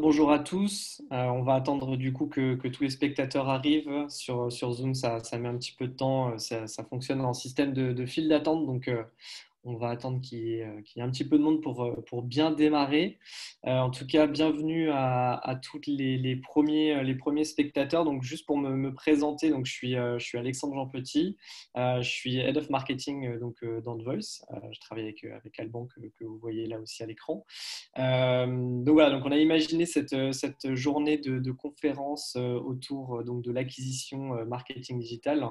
bonjour à tous. Euh, on va attendre du coup que, tous les spectateurs arrivent. Sur, Zoom, ça, met un petit peu de temps. Euh, ça, fonctionne en système de, fil file d'attente. Donc, euh, on va attendre euh, qu'il y, ait un petit peu de monde pour, euh, pour bien démarrer. Euh, en tout cas, bienvenue à, à tous les, premiers, les premiers spectateurs. Donc, juste pour me, présenter, donc, je, suis, je suis Alexandre Jean Petit, je suis Head of Marketing donc, dans The Voice. je travaille avec, avec Alban que, que, vous voyez là aussi à l'écran. donc voilà, donc on a imaginé cette, cette journée de, conférence autour donc, de l'acquisition marketing digital,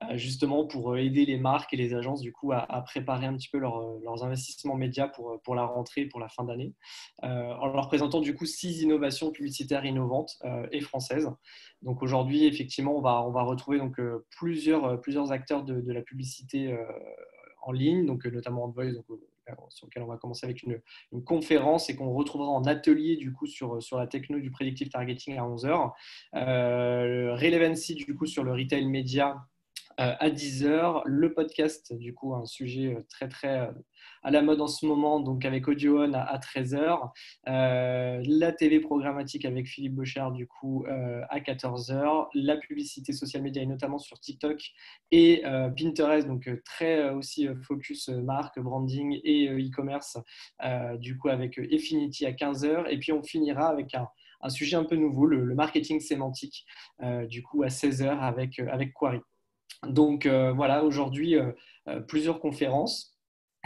hein, justement pour aider les marques et les agences du coup à, à préparer un petit peu euh, leurs investissements médias pour, euh, pour la rentrée, pour la fin d'année, euh, en leur présentant du coup six innovations publicitaires innovantes et françaises. Donc aujourd'hui, effectivement, on va, on va retrouver donc, plusieurs, plusieurs acteurs de, la publicité en ligne, donc notamment Envoy, sur lequel on va commencer avec une, une conférence et qu'on retrouvera en atelier du coup sur, sur la techno du predictive targeting à 11h. Euh, Relevancy du coup sur le retail média euh, à 10h. Le podcast, du coup, un sujet euh, très, très euh, à la mode en ce moment, donc avec Audio On à, 13h. la TV programmatique avec Philippe Bochard, du coup, à 14h. La publicité social media, et notamment sur TikTok et Pinterest, donc très aussi focus marque, branding et e-commerce, du coup, avec Infinity à 15h. Et puis, on finira avec un sujet un peu nouveau, le, marketing sémantique, du coup à 16h avec, avec Quarry. Donc euh, voilà, aujourd'hui, euh, euh, plusieurs conférences.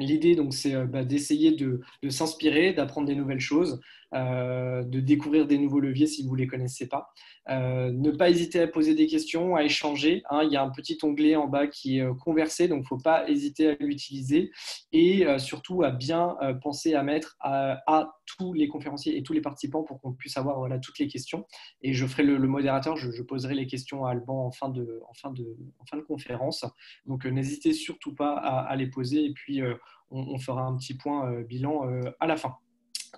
L'idée, donc, c'est bah, d'essayer de s'inspirer, d'apprendre des nouvelles choses, euh, de découvrir des nouveaux leviers si vous ne les connaissez pas. Euh, ne pas hésiter à poser des questions, à échanger. Hein. Il y a un petit onglet en bas qui est euh, conversé, donc il ne faut pas hésiter à l'utiliser et surtout à bien penser à mettre à, tous les conférenciers et tous les participants pour qu'on puisse avoir toutes les questions. Et je ferai le, modérateur, je, poserai les questions à Alban en fin de, fin de, fin de conférence. Donc n'hésitez surtout pas à, les poser et puis on, fera un petit point bilan à la fin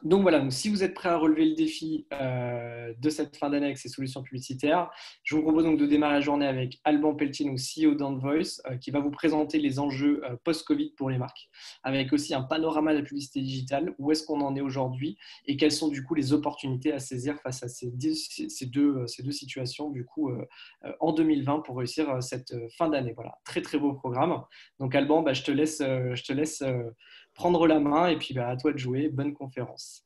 donc voilà, si vous êtes prêt à relever le défi euh, de cette fin d'année avec ces solutions publicitaires, je vous propose donc de démarrer la journée avec Alban Pelletier, ou CEO d'Envoice, euh, qui va vous présenter les enjeux euh, post-Covid pour les marques, avec aussi un panorama de la publicité digitale, où est-ce qu'on en est aujourd'hui et quelles sont du coup les opportunités à saisir face à ces, deux, situations du coup en 2020 pour réussir cette fin d'année. Voilà, très très beau programme. Donc Alban, bah, je te laisse prendre la main et puis bah, à toi de jouer. Bonne conférence.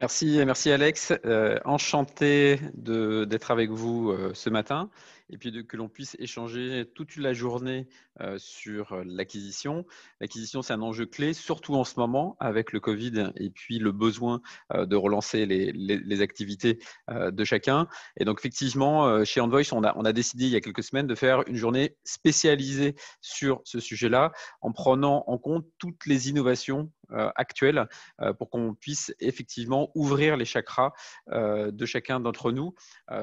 Merci, merci Alex. Euh, enchanté d'être avec vous euh, ce matin et puis de, que l'on puisse échanger toute la journée euh, sur euh, l'acquisition. L'acquisition, c'est un enjeu clé, surtout en ce moment avec le Covid et puis le besoin euh, de relancer les, activités de chacun. Et donc, effectivement, chez Envoice, on a, on a décidé il y a quelques semaines de faire une journée spécialisée sur ce sujet-là en prenant en compte toutes les innovations actuelles pour qu'on puisse effectivement ouvrir les chakras de chacun d'entre nous.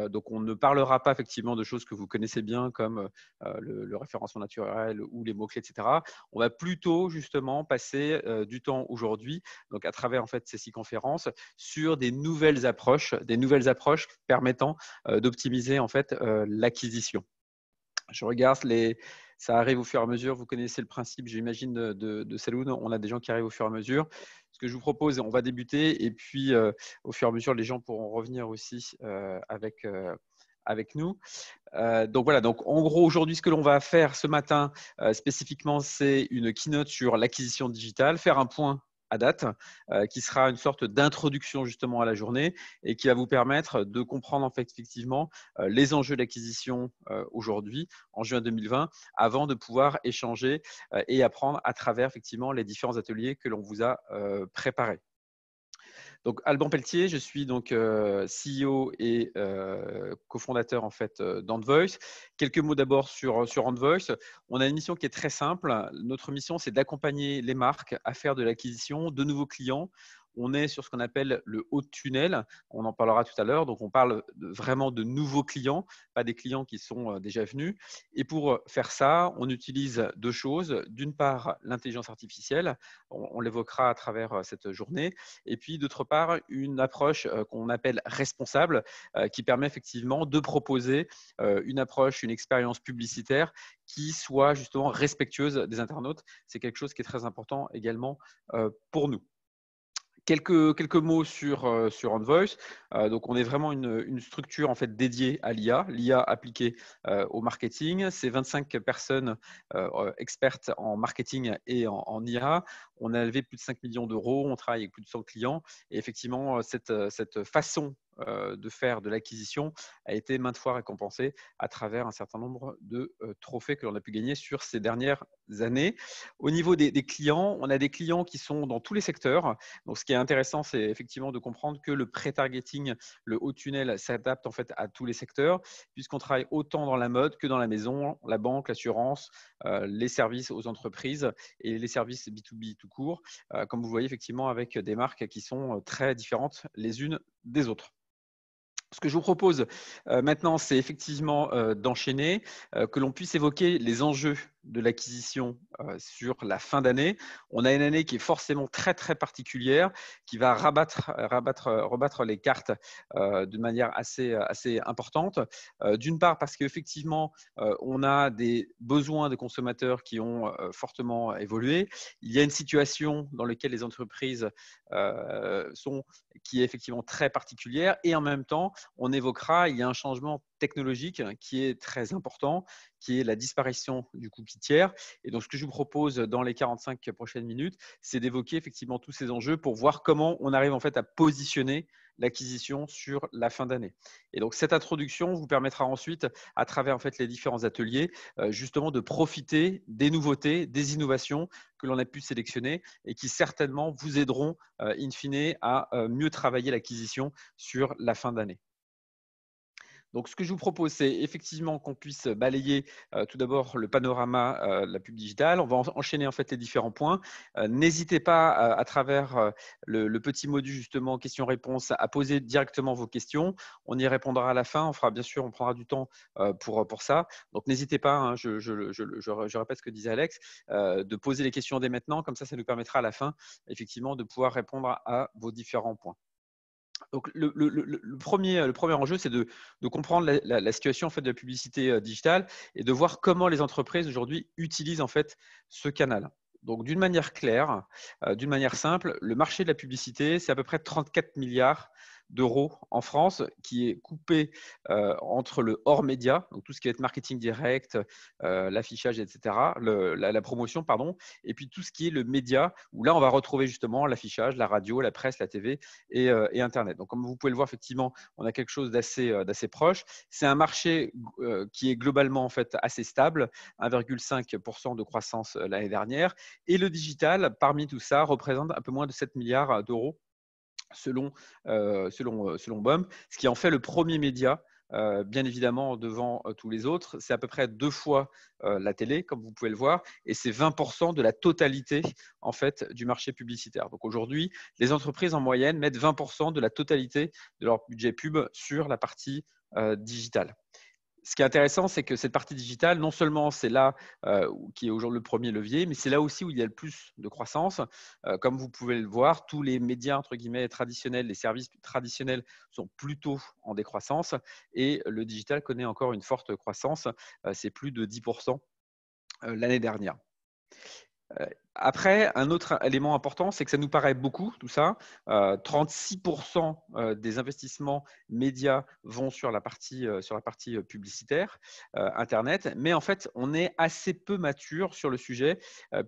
donc, on ne parlera pas effectivement de choses que vous connaissez bien comme euh, euh, le, référencement naturel ou les mots-clés, etc. On va plutôt justement passer euh, du temps aujourd'hui, donc à travers en fait ces six conférences, sur des nouvelles approches, des nouvelles approches permettant d'optimiser en fait l'acquisition. Je regarde les, ça arrive au fur et à mesure. Vous connaissez le principe, j'imagine, de, de, On a des gens qui arrivent au fur et à mesure. Ce que je vous propose, on va débuter et puis au fur et à mesure, les gens pourront revenir aussi avec, avec nous. Euh, donc voilà, donc en gros aujourd'hui ce que l'on va faire ce matin euh, spécifiquement c'est une keynote sur l'acquisition digitale, faire un point à date, euh, qui sera une sorte d'introduction justement à la journée et qui va vous permettre de comprendre en fait effectivement les enjeux d'acquisition aujourd'hui, en juin 2020, avant de pouvoir échanger et apprendre à travers effectivement les différents ateliers que l'on vous a préparés. Donc Alban Pelletier, je suis donc euh, CEO et euh, cofondateur en fait euh, d'AndVoice. Quelques mots d'abord sur sur AndVoice. On a une mission qui est très simple. Notre mission, c'est d'accompagner les marques à faire de l'acquisition de nouveaux clients on est sur ce qu'on appelle le haut tunnel. On en parlera tout à l'heure. Donc, on parle vraiment de nouveaux clients, pas des clients qui sont euh, déjà venus. Et pour euh, faire ça, on utilise deux choses. D'une part, l'intelligence artificielle. on l'évoquera à travers euh, cette journée. Et puis, d'autre part, une approche qu'on appelle responsable, qui permet effectivement de proposer une approche, une expérience publicitaire qui soit justement respectueuse des internautes. C'est quelque chose qui est très important également pour nous. Quelques, quelques mots sur, euh, sur Envoice. Euh, donc, on est vraiment une, structure en fait dédiée à l'IA, l'IA appliquée euh, au marketing. C'est 25 personnes expertes en marketing et en, en, IA. On a levé plus de 5 millions d'euros, on travaille avec plus de 100 clients. Et effectivement, cette, cette façon euh, de faire de l'acquisition a été maintes fois récompensé à travers un certain nombre de euh, trophées que l'on a pu gagner sur ces dernières années. Au niveau des, clients, on a des clients qui sont dans tous les secteurs. Donc, ce qui est intéressant, c'est effectivement de comprendre que le pré-targeting, le haut tunnel, s'adapte en fait à tous les secteurs, puisqu'on travaille autant dans la mode que dans la maison, la banque, l'assurance, euh, les services aux entreprises et les services B2B tout court, comme vous voyez effectivement avec des marques qui sont très différentes les unes des autres. Ce que je vous propose euh, maintenant, c'est effectivement euh, d'enchaîner, euh, que l'on puisse évoquer les enjeux de l'acquisition euh, sur la fin d'année. On a une année qui est forcément très très particulière, qui va rabattre, euh, rabattre, euh, rebattre les cartes de manière assez, assez importante. D'une part parce qu'effectivement, on a des besoins de consommateurs qui ont fortement évolué. Il y a une situation dans laquelle les entreprises sont qui est effectivement très particulière. Et en même temps, on évoquera, il y a un changement technologique qui est très important, qui est la disparition du cookie tiers. Et donc, ce que je vous propose dans les 45 prochaines minutes, c'est d'évoquer effectivement tous ces enjeux pour voir comment on arrive en fait à positionner l'acquisition sur la fin d'année. Et donc cette introduction vous permettra ensuite, à travers en fait les différents ateliers, euh, justement de profiter des nouveautés, des innovations que l'on a pu sélectionner et qui certainement vous aideront euh, in fine à euh, mieux travailler l'acquisition sur la fin d'année. Donc, ce que je vous propose, c'est effectivement qu'on puisse balayer euh, tout d'abord le panorama euh, de la pub digitale. On va enchaîner en fait les différents points. Euh, n'hésitez pas à travers le, petit module justement questions-réponses à poser directement vos questions. On y répondra à la fin. On fera bien sûr, on prendra du temps pour, ça. Donc, n'hésitez pas. Hein, je, je, répète ce que disait Alex, de poser les questions dès maintenant. Comme ça, ça nous permettra à la fin effectivement de pouvoir répondre à vos différents points. Donc, le, premier, enjeu, c'est de, comprendre la, situation en fait, de la publicité euh, digitale et de voir comment les entreprises aujourd'hui utilisent en fait, ce canal. Donc, d'une manière claire, euh, d'une manière simple, le marché de la publicité, c'est à peu près 34 milliards d'euros en France qui est coupé euh, entre le hors média, donc tout ce qui est marketing direct, euh, l'affichage, etc., la, promotion, pardon, et puis tout ce qui est le média, où là, on va retrouver justement l'affichage, la radio, la presse, la TV euh, et, Internet. Donc, comme vous pouvez le voir, effectivement, on a quelque chose d'assez proche. C'est un marché qui est globalement en fait assez stable, 1,5% de croissance l'année dernière, et le digital, parmi tout ça, représente un peu moins de 7 milliards d'euros selon, euh, euh, BOM, ce qui en fait le premier média. Euh, bien évidemment devant tous les autres. C'est à peu près deux fois la télé, comme vous pouvez le voir, et c'est 20% de la totalité en fait du marché publicitaire. Donc aujourd'hui, les entreprises en moyenne mettent 20% de la totalité de leur budget pub sur la partie digitale ce qui est intéressant, c'est que cette partie digitale, non seulement c'est là euh, qui est aujourd'hui le premier levier, mais c'est là aussi où il y a le plus de croissance. Euh, comme vous pouvez le voir, tous les médias entre guillemets traditionnels, les services traditionnels sont plutôt en décroissance et le digital connaît encore une forte croissance. Euh, c'est plus de 10% l'année dernière. Après, un autre élément important, c'est que ça nous paraît beaucoup, tout ça. 36% euh, euh, des investissements médias vont sur la partie, euh, sur la partie publicitaire, Internet. Mais en fait, on est assez peu mature sur le sujet,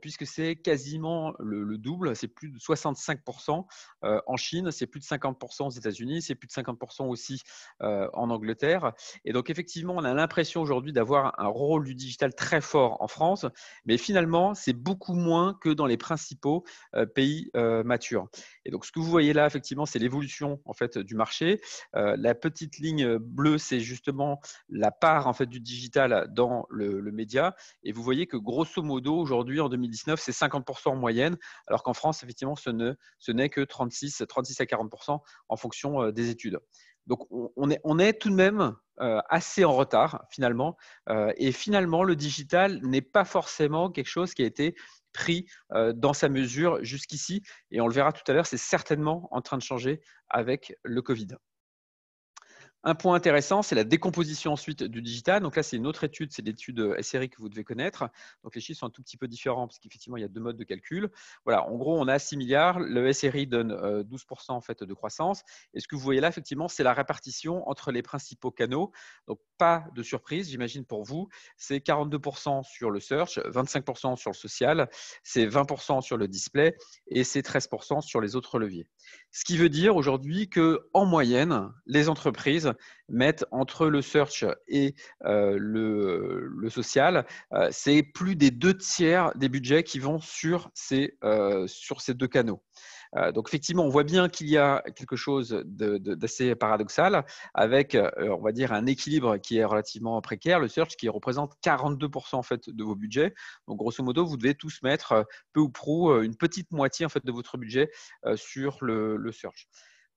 puisque c'est quasiment le, le double. C'est plus de 65% en Chine, c'est plus de 50% aux États-Unis, c'est plus de 50% aussi en Angleterre. Et donc, effectivement, on a l'impression aujourd'hui d'avoir un rôle du digital très fort en France. Mais finalement, c'est beaucoup moins que dans les principaux euh, pays euh, matures. Et donc, ce que vous voyez là, effectivement, c'est l'évolution en fait du marché. Euh, la petite ligne bleue, c'est justement la part en fait du digital dans le, média. Et vous voyez que grosso modo, aujourd'hui, en 2019, c'est 50% en moyenne, alors qu'en France, effectivement, ce n'est ne, ce que 36, 36 à 40% en fonction des études. Donc on est, on est, tout de même assez en retard finalement. et finalement, le digital n'est pas forcément quelque chose qui a été pris euh, dans sa mesure jusqu'ici. Et on le verra tout à l'heure, c'est certainement en train de changer avec le Covid. Un point intéressant, c'est la décomposition ensuite du digital. Donc là, c'est une autre étude, c'est l'étude euh, SRI que vous devez connaître. Donc les chiffres sont un tout petit peu différents parce qu'effectivement, il y a deux modes de calcul. Voilà, en gros, on a 6 milliards. Le SRI donne 12% euh, en fait de croissance. Et ce que vous voyez là, effectivement, c'est la répartition entre les principaux canaux. Donc pas de surprise, j'imagine pour vous, c'est 42% sur le search, 25% sur le social, c'est 20% sur le display et c'est 13% sur les autres leviers. Ce qui veut dire aujourd'hui que en moyenne, les entreprises mettre entre le search et euh, le, social, euh, c'est plus des deux tiers des budgets qui vont sur ces, euh, deux canaux. Donc effectivement, on voit bien qu'il y a quelque chose d'assez paradoxal avec, on va dire, un équilibre qui est relativement précaire. Le search qui représente 42% en fait de vos budgets. Donc grosso modo, vous devez tous mettre peu ou prou une petite moitié en fait de votre budget sur le search.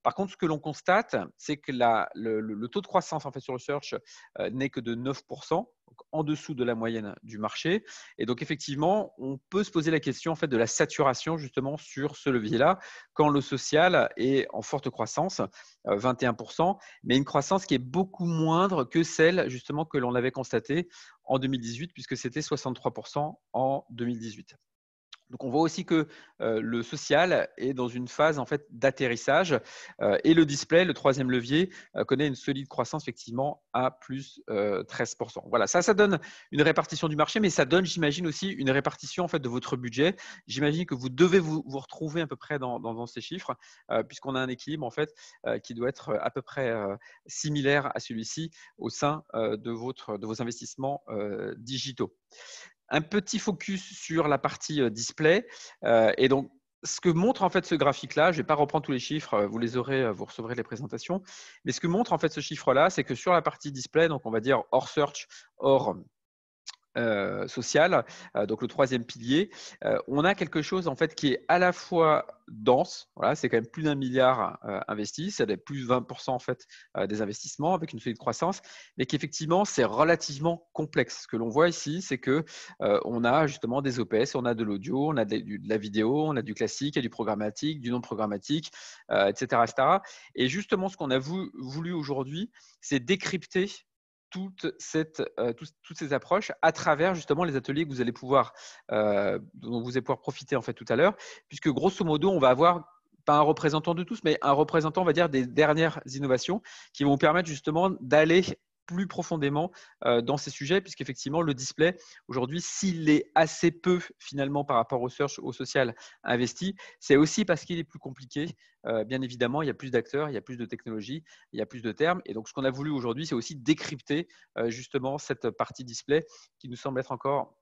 Par contre, ce que l'on constate, c'est que le, taux de croissance en fait sur le search euh, n'est que de 9%, en dessous de la moyenne du marché. Et donc effectivement, on peut se poser la question en fait de la saturation justement sur ce levier-là, quand le social est en forte croissance, 21%, euh, mais une croissance qui est beaucoup moindre que celle justement que l'on avait constatée en 2018, puisque c'était 63% en 2018. Donc on voit aussi que euh, le social est dans une phase en fait d'atterrissage euh, et le display, le troisième levier, euh, connaît une solide croissance effectivement à plus 13%. Voilà, ça, ça donne une répartition du marché, mais ça donne, j'imagine aussi, une répartition en fait de votre budget. J'imagine que vous devez vous, retrouver à peu près dans, ces chiffres, puisqu'on a un équilibre en fait qui doit être à peu près similaire à celui-ci au sein de votre de vos investissements digitaux. Un petit focus sur la partie euh, display. Euh, et donc, ce que montre en fait ce graphique-là, je ne vais pas reprendre tous les chiffres, euh, vous les aurez, vous recevrez les présentations, mais ce que montre en fait ce chiffre-là, c'est que sur la partie display, donc on va dire hors search, hors euh, social, sociale, euh, donc le troisième pilier, euh, on a quelque chose en fait qui est à la fois dense, voilà, c'est quand même plus d'un milliard investi, c'est plus de 20% en fait des investissements avec une de croissance, mais qu'effectivement c'est relativement complexe. Ce que l'on voit ici, c'est que on a justement des OPS, on a de l'audio, on a de, la vidéo, on a du classique, il y a du programmatique, du non programmatique, etc. Et justement, ce qu'on a voulu aujourd'hui, c'est décrypter euh, toutes ces approches à travers justement les ateliers que vous allez pouvoir, euh, dont vous allez pouvoir profiter en fait tout à l'heure, puisque grosso modo, on va avoir pas un représentant de tous, mais un représentant, on va dire, des dernières innovations qui vont permettre justement d'aller plus profondément euh, dans ces sujets, puisqu'effectivement, le display, aujourd'hui, s'il est assez peu finalement par rapport au search, au social investi, c'est aussi parce qu'il est plus compliqué. Euh, bien évidemment, il y a plus d'acteurs, il y a plus de technologies, il y a plus de termes. Et donc, ce qu'on a voulu aujourd'hui, c'est aussi décrypter euh, justement cette partie display qui nous semble être encore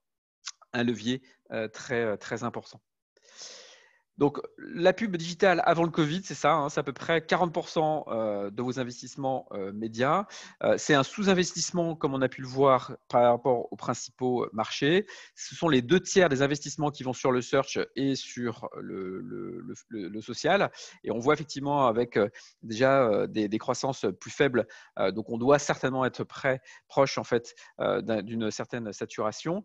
un levier très, très important. Donc, la pub digitale avant le Covid, c'est ça, hein, c'est à peu près 40% euh, de vos investissements euh, médias. Euh, c'est un sous-investissement, comme on a pu le voir, par rapport aux principaux marchés. Ce sont les deux tiers des investissements qui vont sur le search et sur le, social. Et on voit effectivement avec déjà des, croissances plus faibles, donc on doit certainement être prêt, proche en fait d'une certaine saturation.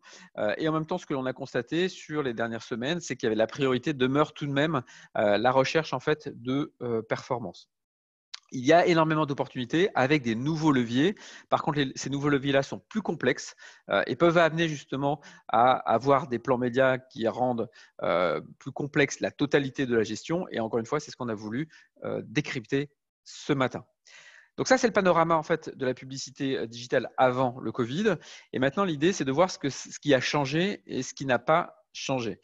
et en même temps, ce que l'on a constaté sur les dernières semaines, c'est qu'il y avait la priorité demeure tout de même euh, la recherche en fait de euh, performance il y a énormément d'opportunités avec des nouveaux leviers. Par contre, ces nouveaux leviers-là sont plus complexes euh, et peuvent amener justement à avoir des plans médias qui rendent plus complexe la totalité de la gestion. Et encore une fois, c'est ce qu'on a voulu décrypter ce matin. Donc ça, c'est le panorama en fait de la publicité digitale avant le Covid. Et maintenant, l'idée, c'est de voir ce, que, ce qui a changé et ce qui n'a pas changé.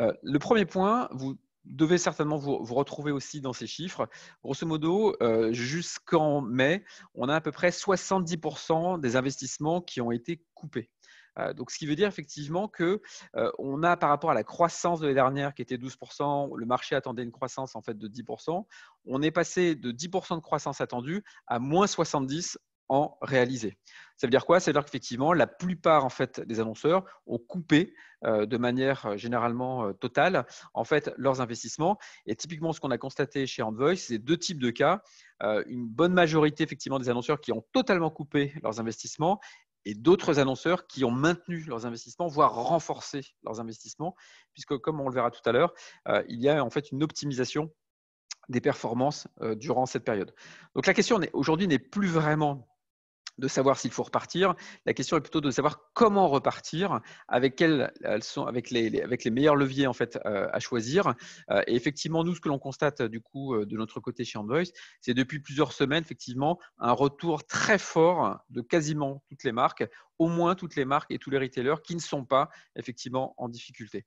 Euh, le premier point, vous devez certainement vous, retrouver aussi dans ces chiffres. Grosso modo, euh, jusqu'en mai, on a à peu près 70% des investissements qui ont été coupés. Euh, donc, ce qui veut dire effectivement qu'on a par rapport à la croissance de l'année dernière qui était 12%, le marché attendait une croissance en fait de 10%. On est passé de 10% de croissance attendue à moins 70 en réaliser. Ça veut dire quoi Ça veut dire qu'effectivement, la plupart en fait, des annonceurs ont coupé euh, de manière euh, généralement euh, totale en fait, leurs investissements. Et typiquement, ce qu'on a constaté chez Envoy, c'est deux types de cas. une bonne majorité effectivement, des annonceurs qui ont totalement coupé leurs investissements et d'autres annonceurs qui ont maintenu leurs investissements, voire renforcé leurs investissements, puisque comme on le verra tout à l'heure, il y a en fait une optimisation des performances durant cette période. Donc la question aujourd'hui n'est plus vraiment de savoir s'il faut repartir. La question est plutôt de savoir comment repartir, avec quelles euh, sont, avec les, avec les meilleurs leviers en fait euh, à choisir. Euh, et effectivement, nous, ce que l'on constate du coup de notre côté chez Envoice, c'est depuis plusieurs semaines effectivement un retour très fort de quasiment toutes les marques, au moins toutes les marques et tous les retailers qui ne sont pas effectivement en difficulté.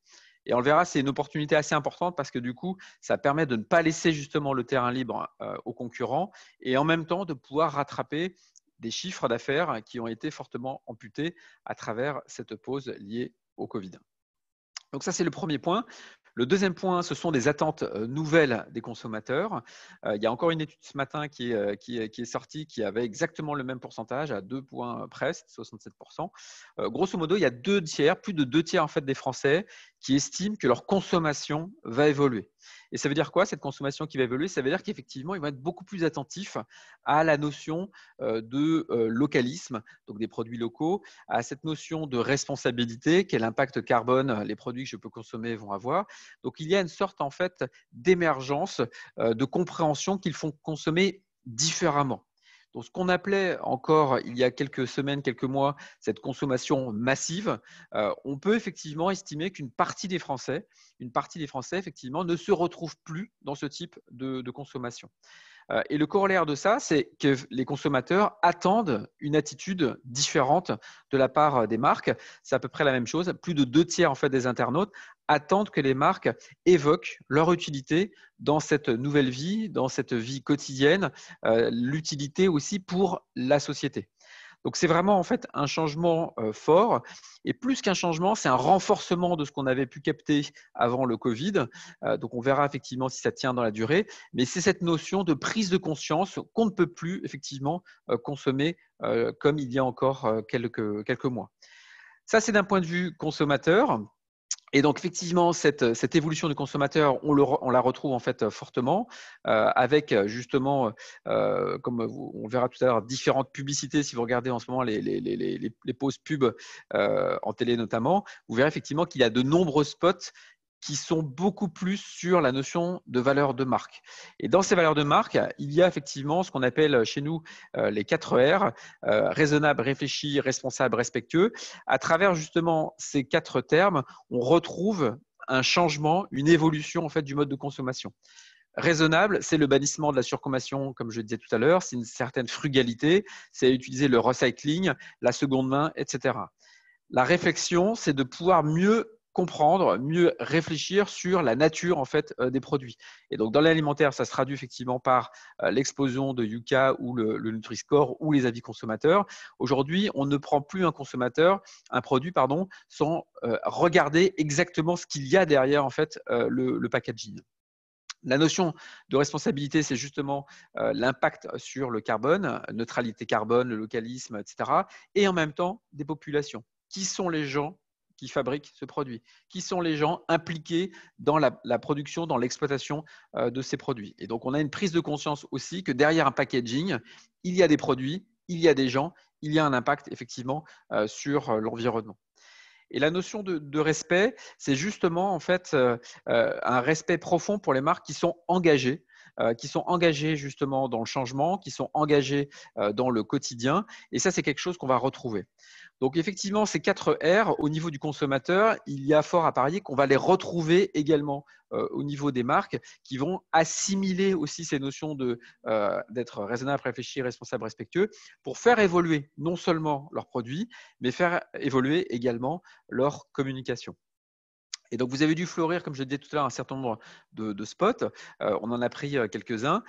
Et on le verra, c'est une opportunité assez importante parce que du coup, ça permet de ne pas laisser justement le terrain libre aux concurrents et en même temps de pouvoir rattraper des chiffres d'affaires qui ont été fortement amputés à travers cette pause liée au Covid. Donc ça, c'est le premier point. Le deuxième point, ce sont des attentes euh, nouvelles des consommateurs. Euh, il y a encore une étude ce matin euh, qui est, sortie qui avait exactement le même pourcentage, à deux points presque, 67%. Grosso modo, il y a deux tiers, plus de deux tiers en fait des Français qui estiment que leur consommation va évoluer. Et ça veut dire quoi cette consommation qui va évoluer Ça veut dire qu'effectivement, ils vont être beaucoup plus attentifs à la notion euh, de euh, localisme, donc des produits locaux, à cette notion de responsabilité, quel impact carbone euh, les produits que je peux consommer vont avoir. Donc il y a une sorte en fait d'émergence, de compréhension qu'ils font consommer différemment. Donc, ce qu'on appelait encore il y a quelques semaines, quelques mois, cette consommation massive, euh, on peut effectivement estimer qu'une partie des Français, une partie des Français, effectivement, ne se retrouve plus dans ce type de, consommation. Euh, et le corollaire de ça, c'est que les consommateurs attendent une attitude différente de la part des marques. C'est à peu près la même chose. Plus de deux tiers en fait des internautes attendent que les marques évoquent leur utilité dans cette nouvelle vie, dans cette vie quotidienne, euh, l'utilité aussi pour la société. Donc c'est vraiment en fait un changement euh, fort et plus qu'un changement, c'est un renforcement de ce qu'on avait pu capter avant le Covid. Euh, donc on verra effectivement si ça tient dans la durée, mais c'est cette notion de prise de conscience qu'on ne peut plus effectivement consommer comme il y a encore quelques, quelques mois. Ça c'est d'un point de vue consommateur et donc effectivement, cette, évolution du consommateur, on, la retrouve en fait fortement euh, avec justement, euh, comme on verra tout à l'heure, différentes publicités. Si vous regardez en ce moment les, les, les, pauses pubs euh, en télé notamment, vous verrez effectivement qu'il y a de nombreux spots qui sont beaucoup plus sur la notion de valeur de marque. Et dans ces valeurs de marque, il y a effectivement ce qu'on appelle chez nous euh, les quatre R, euh, raisonnable, réfléchi, responsable, respectueux. À travers justement ces quatre termes, on retrouve un changement, une évolution en fait du mode de consommation. Raisonnable, c'est le bannissement de la surcommation, comme je disais tout à l'heure, c'est une certaine frugalité, c'est utiliser le recycling, la seconde main, etc. La réflexion, c'est de pouvoir mieux comprendre, mieux réfléchir sur la nature en fait euh, des produits. Et donc dans l'alimentaire, ça se traduit effectivement par l'exposition euh, l'explosion de Yuka ou le, Nutri-Score ou les avis consommateurs. Aujourd'hui, on ne prend plus un consommateur, un produit pardon, sans euh, regarder exactement ce qu'il y a derrière en fait le, packaging. La notion de responsabilité, c'est justement l'impact sur le carbone, neutralité carbone, le localisme, etc. Et en même temps, des populations. Qui sont les gens qui fabriquent ce produit Qui sont les gens impliqués dans la, production, dans l'exploitation euh, de ces produits Et donc, on a une prise de conscience aussi que derrière un packaging, il y a des produits, il y a des gens, il y a un impact effectivement euh, sur euh, l'environnement. Et la notion de, respect, c'est justement en fait un respect profond pour les marques qui sont engagées, qui sont engagées justement dans le changement, qui sont engagées dans le quotidien. Et ça, c'est quelque chose qu'on va retrouver. Donc effectivement, ces quatre R, au niveau du consommateur, il y a fort à parier qu'on va les retrouver également euh, au niveau des marques qui vont assimiler aussi ces notions euh, d'être raisonnable, réfléchi, responsable, respectueux pour faire évoluer non seulement leurs produits, mais faire évoluer également leur communication. Et donc, vous avez dû fleurir, comme je le disais tout à l'heure, un certain nombre de, spots. Euh, on en a pris quelques-uns,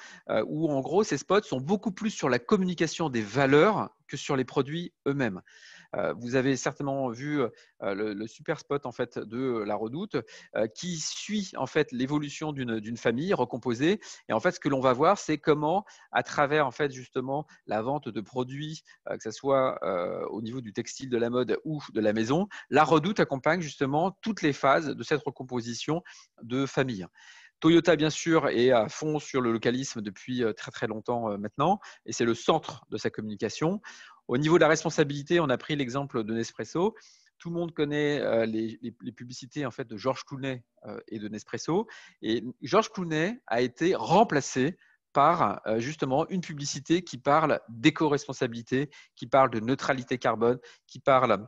où en gros, ces spots sont beaucoup plus sur la communication des valeurs que sur les produits eux-mêmes. Euh, vous avez certainement vu euh, le, super spot en fait de euh, la Redoute qui suit en fait l'évolution d'une famille recomposée. Et en fait, ce que l'on va voir, c'est comment, à travers en fait justement la vente de produits, que ce soit au niveau du textile, de la mode ou de la maison, la Redoute accompagne justement toutes les phases de cette recomposition de famille. Toyota, bien sûr, est à fond sur le localisme depuis très très longtemps maintenant, et c'est le centre de sa communication. Au niveau de la responsabilité, on a pris l'exemple de Nespresso. Tout le monde connaît euh, les, publicités en fait de Georges Clooney euh, et de Nespresso. Et Georges Clooney a été remplacé par euh, justement une publicité qui parle d'éco-responsabilité, qui parle de neutralité carbone, qui parle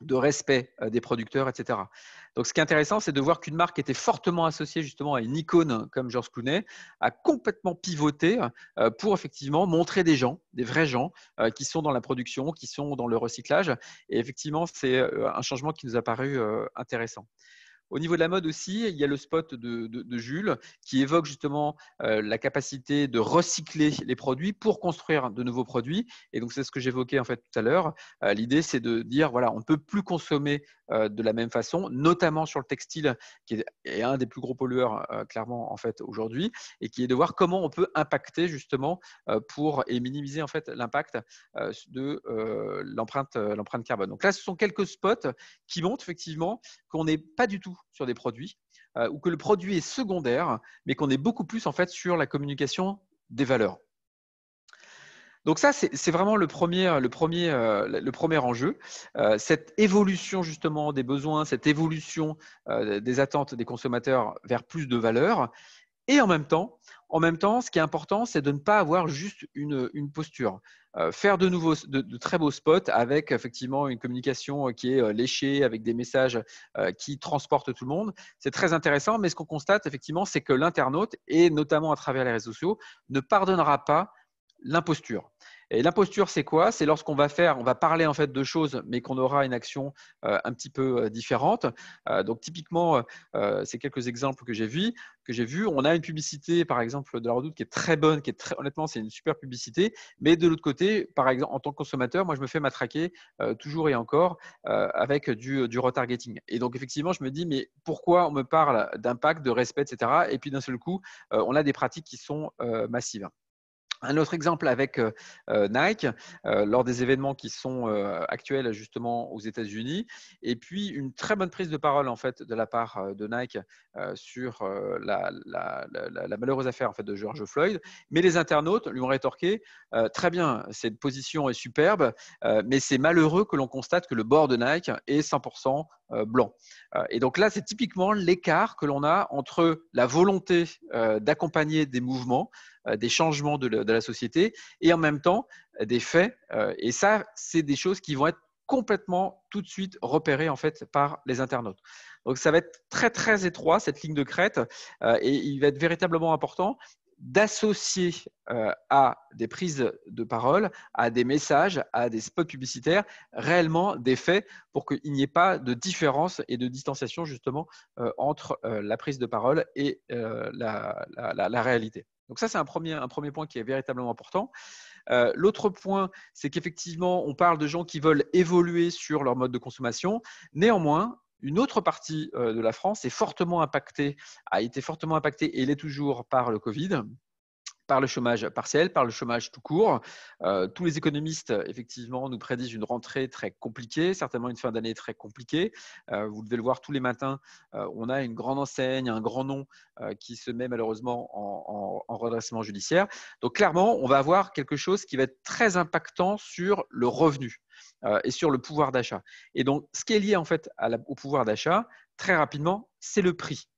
de respect euh, des producteurs, etc. Donc, ce qui est intéressant, c'est de voir qu'une marque qui était fortement associée justement à une icône comme George Clooney a complètement pivoté euh, pour effectivement montrer des gens, des vrais gens, euh, qui sont dans la production, qui sont dans le recyclage. Et effectivement, c'est un changement qui nous a paru intéressant. Au niveau de la mode aussi, il y a le spot de, Jules qui évoque justement euh, la capacité de recycler les produits pour construire de nouveaux produits. Et donc, c'est ce que j'évoquais en fait tout à l'heure. Euh, l'idée, c'est de dire, voilà, on ne peut plus consommer euh, de la même façon, notamment sur le textile, qui est un des plus gros pollueurs clairement en fait aujourd'hui, et qui est de voir comment on peut impacter justement pour et minimiser en fait l'impact de l'empreinte l'empreinte carbone. Donc là, ce sont quelques spots qui montrent effectivement qu'on n'est pas du tout sur des produits euh, ou que le produit est secondaire, mais qu'on est beaucoup plus en fait sur la communication des valeurs. Donc ça, c'est vraiment le premier, euh, enjeu. Euh, cette évolution justement des besoins, cette évolution des attentes des consommateurs vers plus de valeurs. Et en même temps, en même temps, ce qui est important, c'est de ne pas avoir juste une, posture. Euh, faire de, nouveaux, de, très beaux spots avec effectivement une communication euh, qui est euh, léchée, avec des messages qui transportent tout le monde, c'est très intéressant. Mais ce qu'on constate effectivement, c'est que l'internaute, et notamment à travers les réseaux sociaux, ne pardonnera pas l'imposture. Et l'imposture, c'est quoi C'est lorsqu'on va faire, on va parler en fait de choses, mais qu'on aura une action euh, un petit peu euh, différente. Euh, donc typiquement, c'est quelques exemples que j'ai vus. Que j'ai vu, on a une publicité, par exemple, de la Redoute qui est très bonne, qui est très, honnêtement, c'est une super publicité. Mais de l'autre côté, par exemple, en tant que consommateur, moi, je me fais matraquer toujours et encore avec du, du retargeting. Et donc effectivement, je me dis, mais pourquoi on me parle d'impact, de respect, etc. Et puis d'un seul coup, on a des pratiques qui sont massives. Un autre exemple avec euh, euh, Nike, euh, lors des événements qui sont actuels justement aux États-Unis, et puis une très bonne prise de parole en fait de la part de Nike sur la, la, malheureuse affaire en fait de George Floyd. Mais les internautes lui ont rétorqué très bien, cette position est superbe, mais c'est malheureux que l'on constate que le bord de Nike est 100% euh, blanc. Euh, et donc là, c'est typiquement l'écart que l'on a entre la volonté euh, d'accompagner des mouvements, des changements de, la société, et en même temps des faits. et ça, c'est des choses qui vont être complètement tout de suite repérées en fait par les internautes. Donc ça va être très très étroit cette ligne de crête et il va être véritablement important d'associer euh, à des prises de parole, à des messages, à des spots publicitaires, réellement des faits pour qu'il n'y ait pas de différence et de distanciation justement euh, entre euh, la prise de parole et la, réalité. Donc ça, c'est un premier, point qui est véritablement important. L'autre point, c'est qu'effectivement, on parle de gens qui veulent évoluer sur leur mode de consommation. Néanmoins, une autre partie euh, de la France est fortement impactée, a été fortement impactée et l'est toujours par le Covid, par le chômage partiel, par le chômage tout court. Euh, tous les économistes, effectivement, nous prédisent une rentrée très compliquée, certainement une fin d'année très compliquée. Euh, vous devez le voir tous les matins, euh, on a une grande enseigne, un grand nom qui se met malheureusement en, redressement judiciaire. Donc clairement, on va avoir quelque chose qui va être très impactant sur le revenu et sur le pouvoir d'achat. Et donc, ce qui est lié en fait au pouvoir d'achat, très rapidement, c'est le prix.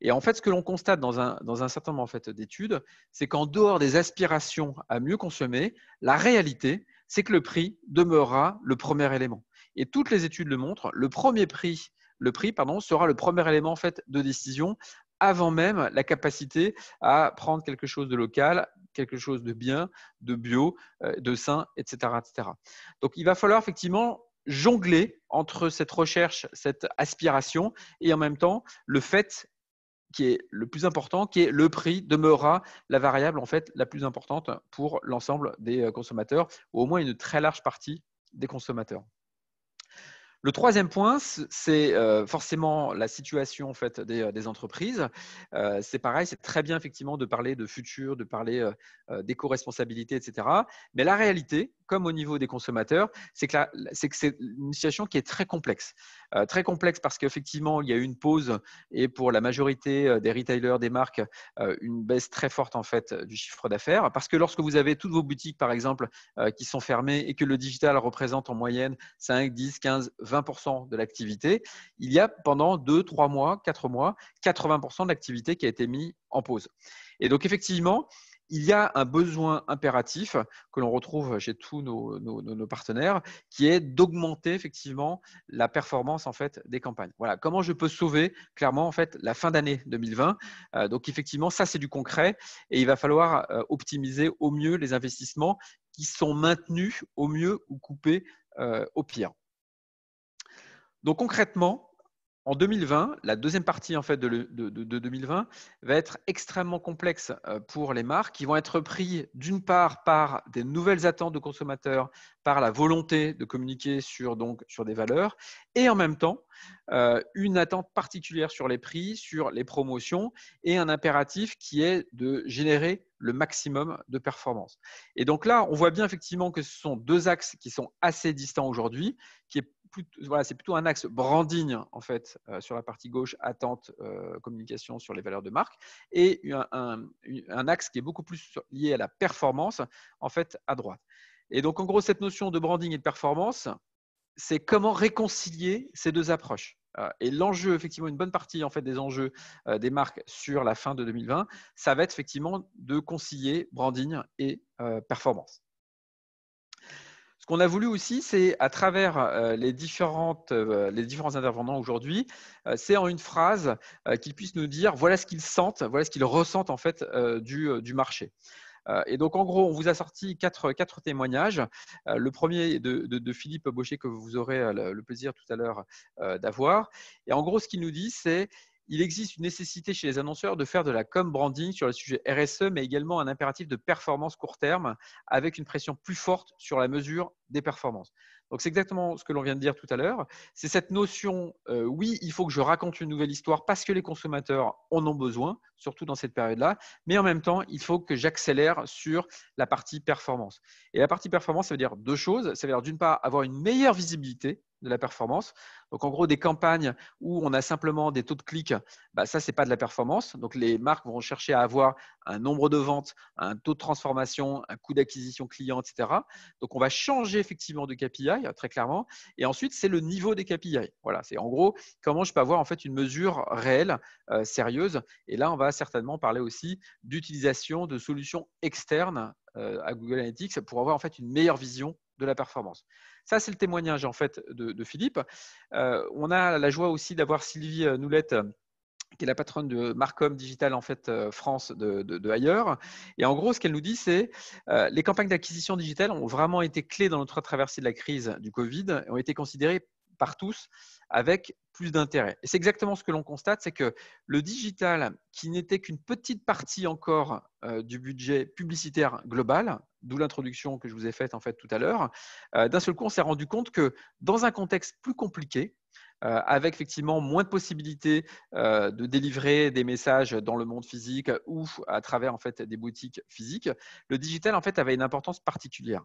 Et en fait, ce que l'on constate dans un, dans un, certain nombre en fait, d'études, c'est qu'en dehors des aspirations à mieux consommer, la réalité, c'est que le prix demeurera le premier élément. Et toutes les études le montrent, le premier prix, le prix pardon, sera le premier élément en fait, de décision avant même la capacité à prendre quelque chose de local, quelque chose de bien, de bio, euh, de sain, etc. etc. Donc il va falloir effectivement jongler entre cette recherche, cette aspiration et en même temps le fait qui est le plus important, qui est le prix, demeurera la variable en fait la plus importante pour l'ensemble des euh, consommateurs, ou au moins une très large partie des consommateurs. Le troisième point, c'est euh, forcément la situation en fait, des, euh, des entreprises. C'est pareil, c'est très bien effectivement de parler de futur, de parler d'éco-responsabilité, etc. Mais la réalité, comme au niveau des consommateurs, c'est que, c'est, une situation qui est très complexe. Euh, très complexe parce qu'effectivement, il y a eu une pause et pour la majorité euh, des retailers, des marques, euh, une baisse très forte en fait du chiffre d'affaires. Parce que lorsque vous avez toutes vos boutiques, par exemple, qui sont fermées et que le digital représente en moyenne 5, 10, 15, 20% de l'activité, il y a pendant 2, 3 mois, 4 mois, 80% de l'activité qui a été mise en pause. Et donc effectivement, il y a un besoin impératif que l'on retrouve chez tous nos, partenaires, qui est d'augmenter effectivement la performance en fait des campagnes. Voilà, comment je peux sauver clairement en fait la fin d'année 2020. Euh, donc effectivement, ça c'est du concret et il va falloir euh, optimiser au mieux les investissements qui sont maintenus au mieux ou coupés euh, au pire. Donc concrètement, en 2020, la deuxième partie en fait de, 2020 va être extrêmement complexe euh, pour les marques qui vont être pris d'une part par des nouvelles attentes de consommateurs, par la volonté de communiquer sur, donc, sur des valeurs et en même temps euh, une attente particulière sur les prix, sur les promotions et un impératif qui est de générer le maximum de performance. Et donc là, on voit bien effectivement que ce sont deux axes qui sont assez distants aujourd'hui, qui est c'est plutôt un axe branding en fait euh, sur la partie gauche, attente, euh, communication sur les valeurs de marque, et un, axe qui est beaucoup plus lié à la performance en fait à droite. Et donc en gros cette notion de branding et de performance, c'est comment réconcilier ces deux approches. Euh, et l'enjeu, effectivement, une bonne partie en fait des enjeux des marques sur la fin de 2020, ça va être effectivement de concilier branding et performance qu'on a voulu aussi, c'est à travers euh, les, différentes, euh, les différents intervenants aujourd'hui, euh, c'est en une phrase qu'ils puissent nous dire voilà ce qu'ils sentent, voilà ce qu'ils ressentent en fait du, marché. Et donc, en gros, on vous a sorti quatre, quatre témoignages. Le premier de, de, de, Philippe Baucher, que vous aurez le, plaisir tout à l'heure d'avoir. Et en gros, ce qu'il nous dit, c'est il existe une nécessité chez les annonceurs de faire de la com branding sur le sujet RSE, mais également un impératif de performance court terme avec une pression plus forte sur la mesure des performances. Donc c'est exactement ce que l'on vient de dire tout à l'heure. C'est cette notion, euh, oui, il faut que je raconte une nouvelle histoire parce que les consommateurs en ont besoin, surtout dans cette période-là, mais en même temps, il faut que j'accélère sur la partie performance. Et la partie performance, ça veut dire deux choses. Ça veut dire d'une part avoir une meilleure visibilité de la performance. Donc en gros, des campagnes où on a simplement des taux de clics, bah, ça, ce n'est pas de la performance. Donc les marques vont chercher à avoir un nombre de ventes, un taux de transformation, un coût d'acquisition client, etc. Donc on va changer effectivement de KPI, très clairement. Et ensuite, c'est le niveau des KPI. Voilà, c'est en gros comment je peux avoir en fait une mesure réelle, euh, sérieuse. Et là, on va certainement parler aussi d'utilisation de solutions externes euh, à Google Analytics pour avoir en fait une meilleure vision de la performance. Ça, c'est le témoignage en fait de, Philippe. Euh, on a la joie aussi d'avoir Sylvie euh, Noulette euh, qui est la patronne de Marcom Digital en fait France de, de, ailleurs. Et en gros, ce qu'elle nous dit, c'est les campagnes d'acquisition digitale ont vraiment été clés dans notre traversée de la crise du Covid, et ont été considérées par tous avec plus d'intérêt. Et c'est exactement ce que l'on constate, c'est que le digital, qui n'était qu'une petite partie encore euh, du budget publicitaire global, d'où l'introduction que je vous ai faite en fait tout à l'heure, euh, d'un seul coup, on s'est rendu compte que dans un contexte plus compliqué, euh, avec effectivement moins de possibilités de délivrer des messages dans le monde physique ou à travers en fait des boutiques physiques, le digital en fait avait une importance particulière.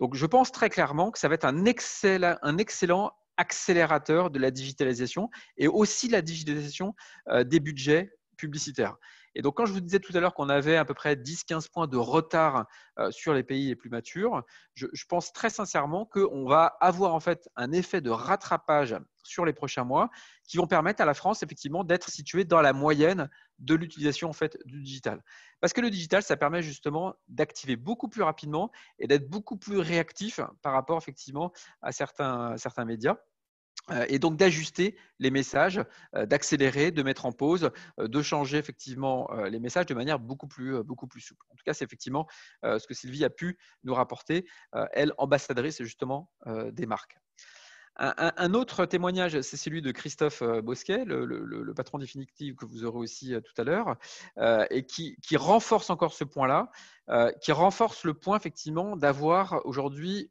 Donc je pense très clairement que ça va être un excellent, un excellent accélérateur de la digitalisation et aussi la digitalisation euh, des budgets publicitaires. Et donc, quand je vous disais tout à l'heure qu'on avait à peu près 10-15 points de retard euh, sur les pays les plus matures, je, pense très sincèrement qu'on va avoir en fait un effet de rattrapage sur les prochains mois qui vont permettre à la France effectivement d'être située dans la moyenne de l'utilisation fait du digital. Parce que le digital, ça permet justement d'activer beaucoup plus rapidement et d'être beaucoup plus réactif par rapport effectivement à certains médias. Euh, et donc d'ajuster les messages, euh, d'accélérer, de mettre en pause, euh, de changer effectivement les messages de manière beaucoup plus, beaucoup plus souple. En tout cas, c'est effectivement ce que Sylvie a pu nous rapporter, elle, ambassadrice justement des marques. Un, autre témoignage, c'est celui de Christophe Bosquet, le, patron définitif que vous aurez aussi tout à l'heure, et qui, renforce encore ce point-là, qui renforce le point effectivement d'avoir aujourd'hui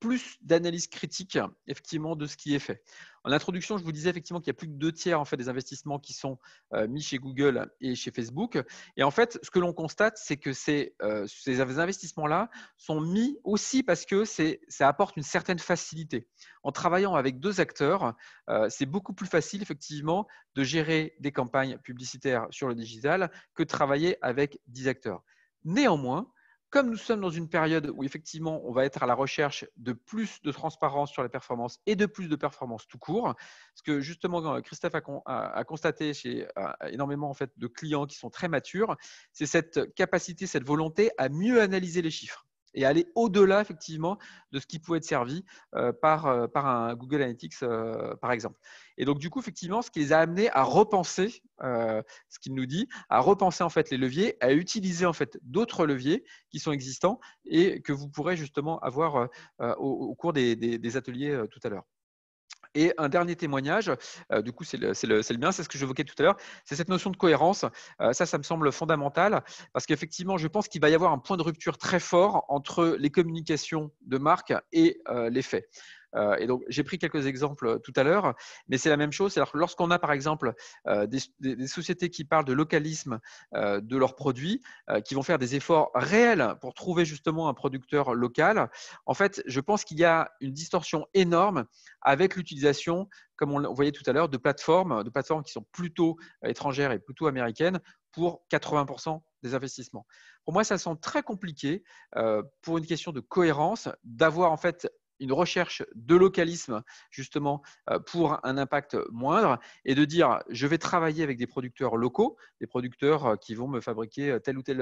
plus d'analyse critique effectivement de ce qui est fait. En introduction, je vous disais effectivement qu'il y a plus de deux tiers en fait des investissements qui sont euh, mis chez Google et chez Facebook. Et en fait, ce que l'on constate, c'est que ces, euh, investissements-là sont mis aussi parce que ça apporte une certaine facilité. En travaillant avec deux acteurs, euh, c'est beaucoup plus facile effectivement de gérer des campagnes publicitaires sur le digital que de travailler avec dix acteurs. Néanmoins, comme nous sommes dans une période où effectivement on va être à la recherche de plus de transparence sur les performances et de plus de performance tout court, ce que justement euh, Christophe a, constaté chez euh, énormément en fait de clients qui sont très matures, c'est cette capacité, cette volonté à mieux analyser les chiffres et aller au-delà effectivement de ce qui pouvait être servi euh, par, euh, par un Google Analytics euh, par exemple. Et donc du coup effectivement ce qui les a amenés à repenser ce qu'il nous dit, à repenser en fait les leviers, à utiliser en fait d'autres leviers qui sont existants et que vous pourrez justement avoir au, cours des ateliers tout à l'heure. Et un dernier témoignage, euh, du coup, c'est le, bien, c'est ce que j'évoquais tout à l'heure, c'est cette notion de cohérence. Euh, ça, ça me semble fondamental parce qu'effectivement, je pense qu'il va y avoir un point de rupture très fort entre les communications de marque et euh, les faits. Euh, et donc, j'ai pris quelques exemples euh, tout à l'heure, mais c'est la même chose. lorsqu'on a par exemple euh, des, sociétés qui parlent de localisme de leurs produits, qui vont faire des efforts réels pour trouver justement un producteur local, en fait, je pense qu'il y a une distorsion énorme avec l'utilisation, comme on voyait tout à l'heure, de plateformes, de plateformes qui sont plutôt étrangères et plutôt américaines pour 80% des investissements. Pour moi, ça semble très compliqué pour une question de cohérence d'avoir en fait une recherche de localisme justement euh, pour un impact moindre et de dire je vais travailler avec des producteurs locaux, des producteurs euh, qui vont me fabriquer euh, tel ou tel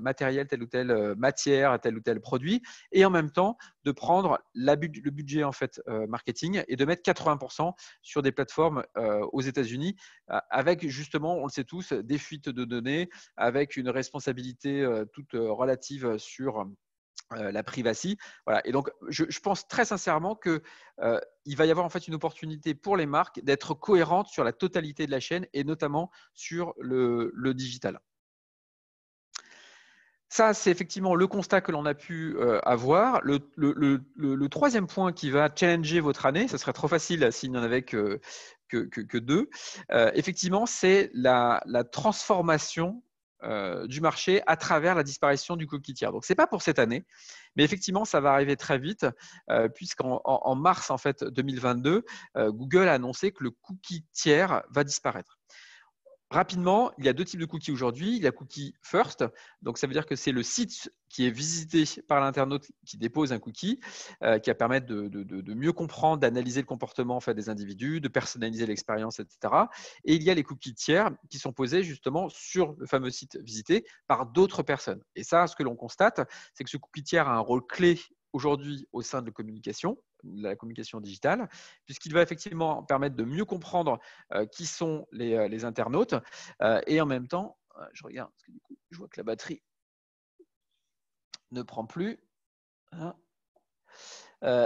matériel, telle ou telle matière, tel ou tel produit et en même temps de prendre le budget en fait marketing et de mettre 80% sur des plateformes aux États-Unis avec justement, on le sait tous, des fuites de données, avec une responsabilité toute relative sur euh, la privacy. Voilà. Et donc, je, pense très sincèrement que euh, il va y avoir en fait une opportunité pour les marques d'être cohérentes sur la totalité de la chaîne et notamment sur le, digital. Ça, c'est effectivement le constat que l'on a pu euh, avoir. Le, troisième point qui va challenger votre année, ce serait trop facile s'il n'y en avait que, deux, effectivement, c'est la, la, transformation euh, du marché à travers la disparition du cookie tiers. Donc ce n'est pas pour cette année, mais effectivement ça va arriver très vite euh, puisqu'en mars en fait 2022, euh, Google a annoncé que le cookie tiers va disparaître. Rapidement, il y a deux types de cookies aujourd'hui. Il y a cookie first, donc ça veut dire que c'est le site qui est visité par l'internaute qui dépose un cookie, euh, qui va permettre de, mieux comprendre, d'analyser le comportement en fait, des individus, de personnaliser l'expérience, etc. Et il y a les cookies tiers qui sont posés justement sur le fameux site visité par d'autres personnes. Et ça, ce que l'on constate, c'est que ce cookie tiers a un rôle clé aujourd'hui au sein de la communication, la communication digitale, puisqu'il va effectivement permettre de mieux comprendre euh, qui sont les, euh, internautes euh, et en même temps, je regarde parce que du coup, je vois que la batterie ne prend plus. Hein.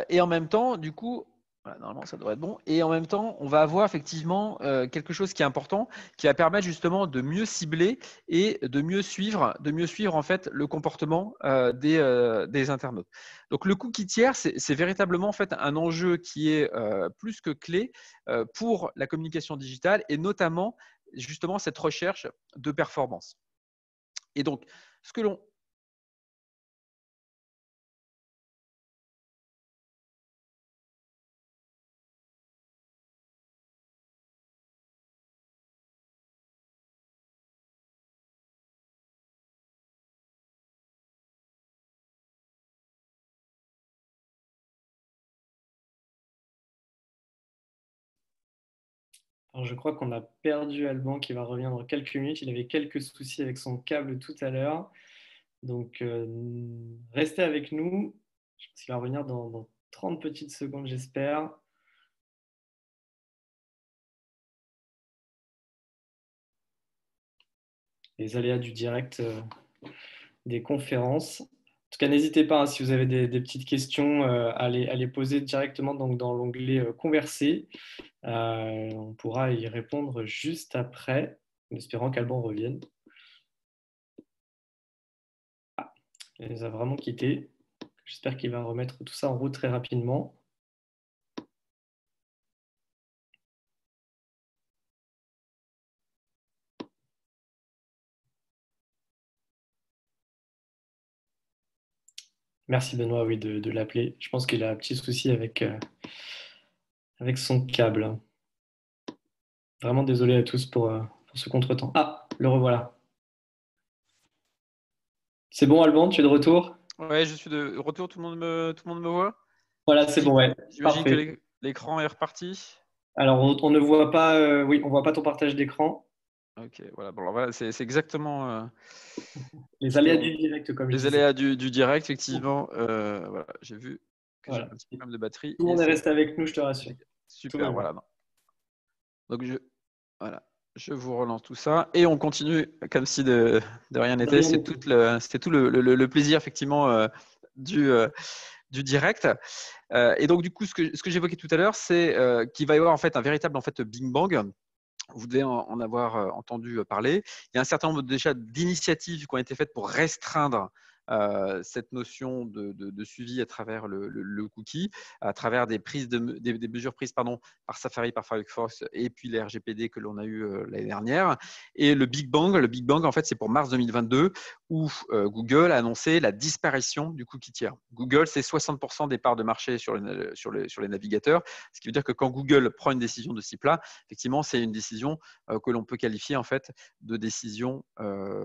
et en même temps, du coup, normalement, ça devrait être bon. Et en même temps, on va avoir effectivement euh, quelque chose qui est important, qui va permettre justement de mieux cibler et de mieux suivre, de mieux suivre en fait le comportement euh, euh, des, internautes. Donc le cookie tiers, c'est véritablement en fait un enjeu qui est plus que clé pour la communication digitale et notamment justement cette recherche de performance. Et donc, ce que l'on je crois qu'on a perdu Alban qui va revenir dans quelques minutes. Il avait quelques soucis avec son câble tout à l'heure. Donc, euh, restez avec nous. Je pense qu'il va revenir dans, 30 petites secondes, j'espère. Les aléas du direct euh, des conférences. En tout cas, n'hésitez pas, hein, si vous avez des, petites questions, euh, à, les, poser directement donc, dans l'onglet euh, Converser. Euh, on pourra y répondre juste après, en espérant qu'Alban revienne. Ah, il nous a vraiment quittés. J'espère qu'il va remettre tout ça en route très rapidement. Merci Benoît, oui, de, l'appeler. Je pense qu'il a un petit souci avec, euh, avec son câble. Vraiment désolé à tous pour, ce euh, contre ce contretemps. Ah, le revoilà. C'est bon, Alban, tu es de retour Oui, je suis de retour. Tout le monde me, voit Voilà, c'est bon, ouais. J'imagine que l'écran est reparti. Alors, on, ne voit pas, euh, oui, on voit pas ton partage d'écran voilà. Bon, voilà c'est exactement. Euh, les aléas du direct, comme Les aléas du, direct, effectivement. Euh, voilà, j'ai vu que j'ai un petit problème de batterie. Tout le monde est resté avec nous, je te rassure. Super, voilà. Donc, je... voilà. Je vous relance tout ça et on continue comme si de, rien n'était. C'est tout, le, tout le, plaisir effectivement euh, du, du direct. et donc du coup, ce que, ce que j'évoquais tout à l'heure, c'est qu'il va y avoir en fait un véritable en fait Bang vous devez en avoir euh, entendu euh, parler. Il y a un certain nombre déjà d'initiatives qui ont été faites pour restreindre euh, cette notion de, suivi à travers le, cookie, à travers des, prises des, mesures prises pardon, par Safari, par Firefox et puis les RGPD que l'on a eu euh, l'année dernière. Et le Big Bang, le Big Bang, en fait, c'est pour mars 2022 où euh, Google a annoncé la disparition du cookie tiers. Google, c'est 60% des parts de marché sur, les navigateurs, ce qui veut dire que quand Google prend une décision de ce type-là, effectivement, c'est une décision que l'on peut qualifier en fait de décision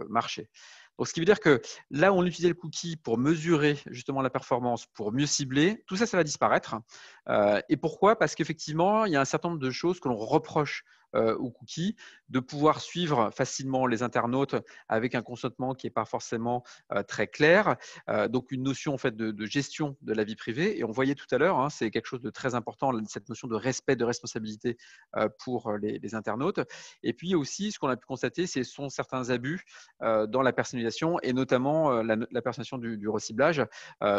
marché ce qui veut dire que là où on utilisait le cookie pour mesurer justement la performance, pour mieux cibler, tout ça, ça va disparaître. Euh, et pourquoi Parce qu'effectivement, il y a un certain nombre de choses que l'on reproche euh, ou cookies, de pouvoir suivre facilement les internautes avec un consentement qui n'est pas forcément euh, très clair. Euh, donc une notion en fait de, gestion de la vie privée. Et on voyait tout à l'heure, hein, c'est quelque chose de très important, cette notion de respect, de responsabilité euh, pour les, internautes. Et puis aussi, ce qu'on a pu constater, ce sont certains abus dans la personnalisation et notamment la, personnalisation du, du reciblage,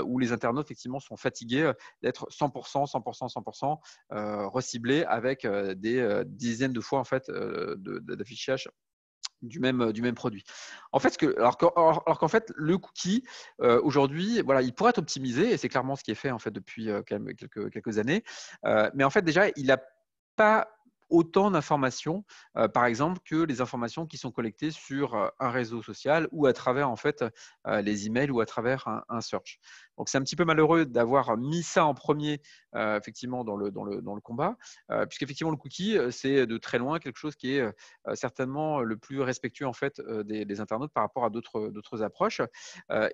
où les internautes effectivement sont fatigués d'être 100%, 100%, 100% reciblés avec des dizaines de fois en fait euh, d'affichage du même, euh, du même produit. En fait, que, alors, qu'en fait, le cookie, euh, aujourd'hui, voilà, il pourrait être optimisé, et c'est clairement ce qui est fait en fait, depuis quelques, quelques, années. mais en fait, déjà, il n'a pas autant d'informations, euh, par exemple, que les informations qui sont collectées sur euh, un réseau social ou à travers en fait euh, les emails ou à travers un, search. Donc c'est un petit peu malheureux d'avoir mis ça en premier effectivement dans le, dans le, dans le combat, puisqu'effectivement le cookie c'est de très loin quelque chose qui est certainement le plus respectueux en fait des, des internautes par rapport à d'autres approches.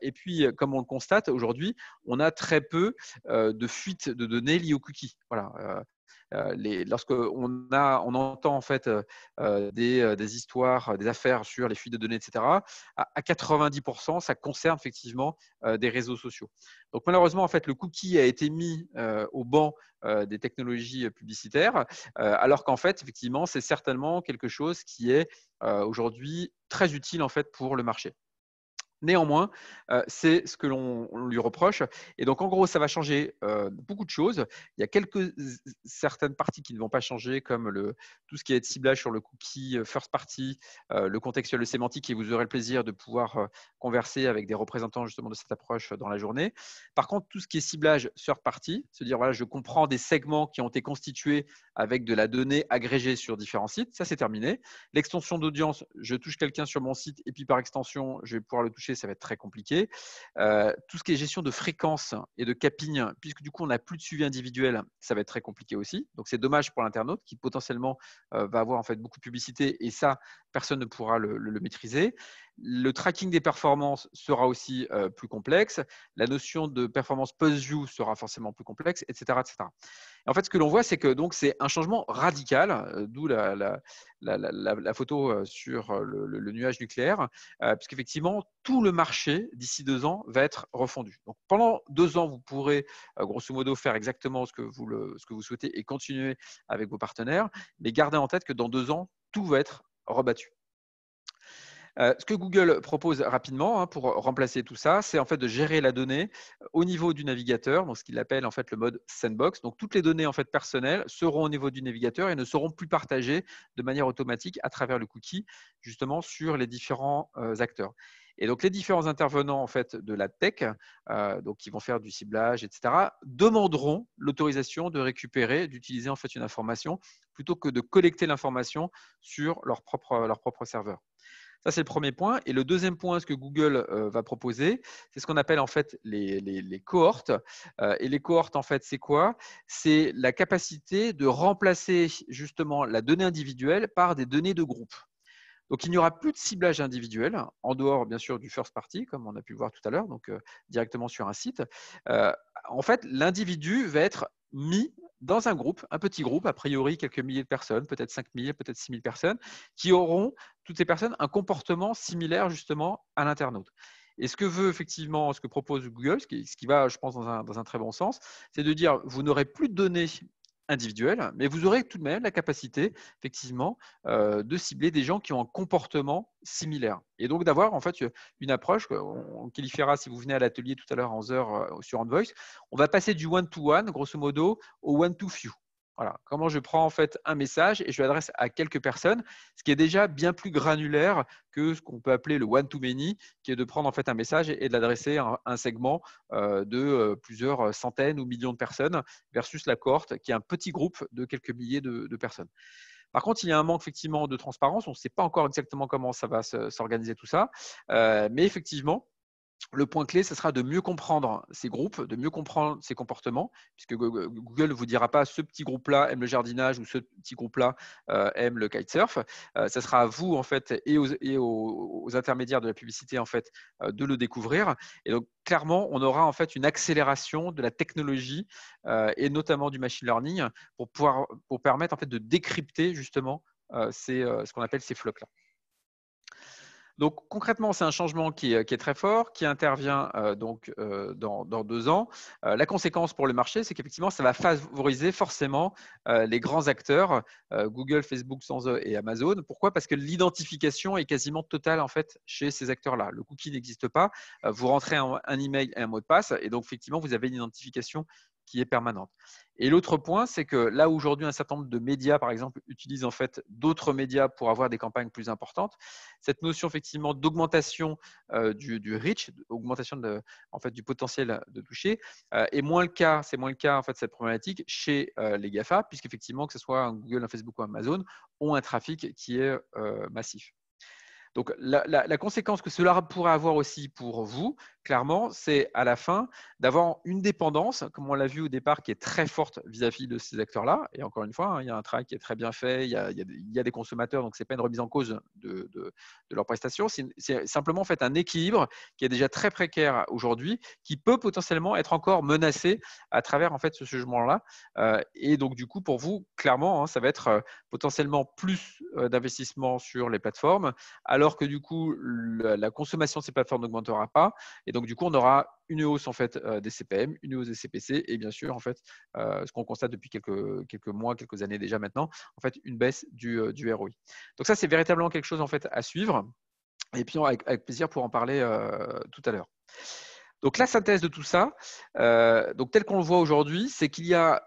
et puis comme on le constate aujourd'hui, on a très peu de fuites de données liées au cookie. Voilà euh, les, lorsqu'on a, on entend en fait euh, euh, des, histoires, des affaires sur les fuites de données, etc., à, à 90%, ça concerne effectivement des réseaux sociaux. Donc malheureusement, en fait, le cookie a été mis au banc des technologies publicitaires, alors qu'en fait, effectivement, c'est certainement quelque chose qui est aujourd'hui très utile en fait pour le marché. Néanmoins, euh, c'est ce que l'on lui reproche. Et donc, en gros, ça va changer euh, beaucoup de choses. Il y a quelques certaines parties qui ne vont pas changer, comme le, tout ce qui est ciblage sur le cookie euh, first party, le contextuel, le sémantique, et vous aurez le plaisir de pouvoir converser avec des représentants justement de cette approche dans la journée. Par contre, tout ce qui est ciblage third party, se dire voilà, je comprends des segments qui ont été constitués avec de la donnée agrégée sur différents sites, ça c'est terminé. L'extension d'audience, je touche quelqu'un sur mon site et puis par extension, je vais pouvoir le toucher ça va être très compliqué. Euh, tout ce qui est gestion de fréquence et de capping, puisque du coup, on n'a plus de suivi individuel, ça va être très compliqué aussi. Donc, c'est dommage pour l'internaute qui potentiellement euh, va avoir en fait beaucoup de publicité et ça, personne ne pourra le maîtriser. Le tracking des performances sera aussi euh, plus complexe. La notion de performance post-view sera forcément plus complexe, etc. etc. en fait, ce que l'on voit, c'est que c'est un changement radical, euh, d'où la, photo euh, sur le, nuage nucléaire, puisqu'effectivement, tout le marché d'ici deux ans va être refondu. Donc, pendant deux ans, vous pourrez, grosso modo, faire exactement ce que, vous ce que vous souhaitez et continuer avec vos partenaires, mais gardez en tête que dans deux ans, tout va être rebattu. Euh, ce que Google propose rapidement hein, pour remplacer tout ça, c'est en fait de gérer la donnée euh, au niveau du navigateur, donc ce qu'il appelle en fait le mode sandbox. Donc toutes les données en fait personnelles seront au niveau du navigateur et ne seront plus partagées de manière automatique à travers le cookie, justement sur les différents euh, acteurs. Et donc les différents intervenants en fait de la tech, donc qui vont faire du ciblage, etc., demanderont l'autorisation de récupérer, d'utiliser en fait une information plutôt que de collecter l'information sur leur propre serveur. Ça, c'est le premier point. Et le deuxième point, ce que Google euh, va proposer, c'est ce qu'on appelle en fait les, cohortes. Euh, et les cohortes, en fait, c'est quoi C'est la capacité de remplacer justement la donnée individuelle par des données de groupe. Donc, il n'y aura plus de ciblage individuel, en dehors bien sûr du first party, comme on a pu le voir tout à l'heure, donc euh, directement sur un site. en fait, l'individu va être mis dans un groupe, un petit groupe, a priori quelques milliers de personnes, peut-être 000, peut-être 000 personnes, qui auront, toutes ces personnes, un comportement similaire justement à l'internaute. Et ce que veut effectivement, ce que propose Google, ce qui, va, je pense, dans un, dans un très bon sens, c'est de dire, vous n'aurez plus de données individuel, mais vous aurez tout de même la capacité, effectivement, euh, de cibler des gens qui ont un comportement similaire. Et donc d'avoir en fait une approche, qu'on qualifiera si vous venez à l'atelier tout à l'heure en 11 euh, sur Envoice, on va passer du one to -one, grosso modo, au one-to-few comment je prends en fait un message et je l'adresse à quelques personnes, ce qui est déjà bien plus granulaire que ce qu'on peut appeler le one-to-many, qui est de prendre en fait un message et de l'adresser à un segment euh, de euh, plusieurs euh, centaines ou millions de personnes versus la cohorte, qui est un petit groupe de quelques milliers de, personnes. Par contre, il y a un manque effectivement de transparence. On ne sait pas encore exactement comment ça va s'organiser tout ça, mais effectivement, le point clé, ce sera de mieux comprendre ces groupes, de mieux comprendre ces comportements, puisque Google ne vous dira pas ce petit groupe-là aime le jardinage ou ce petit groupe-là euh, aime le kitesurf. Ce euh, sera à vous en fait et aux, intermédiaires de la publicité en fait euh, de le découvrir. Et donc clairement, on aura en fait une accélération de la technologie et notamment du machine learning pour pouvoir pour permettre en fait de décrypter justement ce qu'on appelle ces flocs-là. Donc concrètement, c'est un changement qui, est très fort, qui intervient euh, donc euh, dans, deux ans. Euh, la conséquence pour le marché, c'est qu'effectivement, ça va favoriser forcément les grands acteurs, Google, Facebook, et Amazon. Pourquoi Parce que l'identification est quasiment totale en fait chez ces acteurs-là. Le cookie n'existe pas. vous rentrez un, un, email et un mot de passe, et donc effectivement, vous avez une identification qui est permanente. Et l'autre point, c'est que là aujourd'hui, un certain nombre de médias, par exemple, utilisent en fait d'autres médias pour avoir des campagnes plus importantes. Cette notion effectivement d'augmentation euh, du, du, reach, d'augmentation de, en fait du potentiel de toucher, euh, est moins le cas. C'est moins le cas en fait cette problématique chez euh, les Gafa, effectivement que ce soit Google, un Facebook ou Amazon, ont un trafic qui est massif. Donc la, conséquence que cela pourrait avoir aussi pour vous, clairement, c'est à la fin d'avoir une dépendance, comme on l'a vu au départ, qui est très forte vis-à-vis de ces acteurs-là. Et encore une fois, hein, il y a un travail qui est très bien fait, il y a, des consommateurs, donc ce n'est pas une remise en cause de, leurs prestations. C'est simplement fait un équilibre qui est déjà très précaire aujourd'hui, qui peut potentiellement être encore menacé à travers en fait ce jugement-là. Euh, et donc du coup, pour vous, clairement, hein, ça va être euh, potentiellement plus euh, d'investissement sur les plateformes alors que du coup, la, consommation de ces plateformes n'augmentera pas. Et donc, du coup, on aura une hausse en fait euh, des CPM, une hausse des CPC et bien sûr en fait euh, ce qu'on constate depuis quelques, mois, quelques années déjà maintenant, en fait une baisse du, euh, ROI. Donc ça c'est véritablement quelque chose en fait à suivre et puis avec, avec plaisir pour en parler tout à l'heure. Donc la synthèse de tout ça, donc tel qu'on le voit aujourd'hui, c'est qu'il y a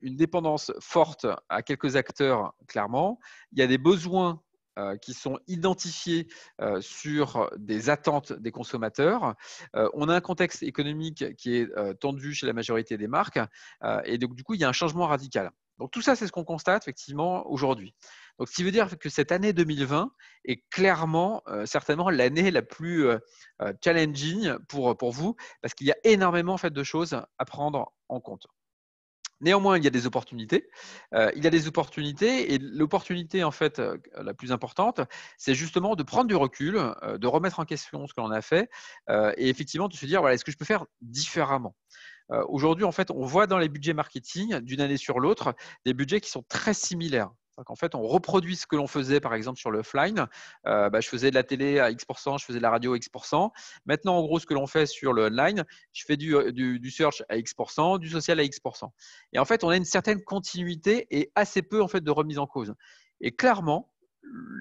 une dépendance forte à quelques acteurs clairement, il y a des besoins euh, qui sont identifiés euh, sur des attentes des consommateurs. Euh, on a un contexte économique qui est tendu chez la majorité des marques et donc du coup il y a un changement radical. Donc tout ça, c'est ce qu'on constate effectivement aujourd'hui. Donc ce qui veut dire que cette année 2020 est clairement, certainement, l'année la plus challenging pour, pour vous, parce qu'il y a énormément en fait, de choses à prendre en compte. Néanmoins, il y a des opportunités. Euh, il y a des opportunités et l'opportunité en fait euh, la plus importante, c'est justement de prendre du recul, euh, de remettre en question ce que l'on a fait et effectivement de se dire voilà est-ce que je peux faire différemment. Aujourd'hui, en fait, on voit dans les budgets marketing d'une année sur l'autre des budgets qui sont très similaires. En fait, on reproduit ce que l'on faisait, par exemple, sur le offline. Euh, bah, je faisais de la télé à X%, je faisais de la radio à X%. Maintenant, en gros, ce que l'on fait sur le online, je fais du, euh, search à X%, du social à X%. Et en fait, on a une certaine continuité et assez peu en fait, de remise en cause. Et clairement,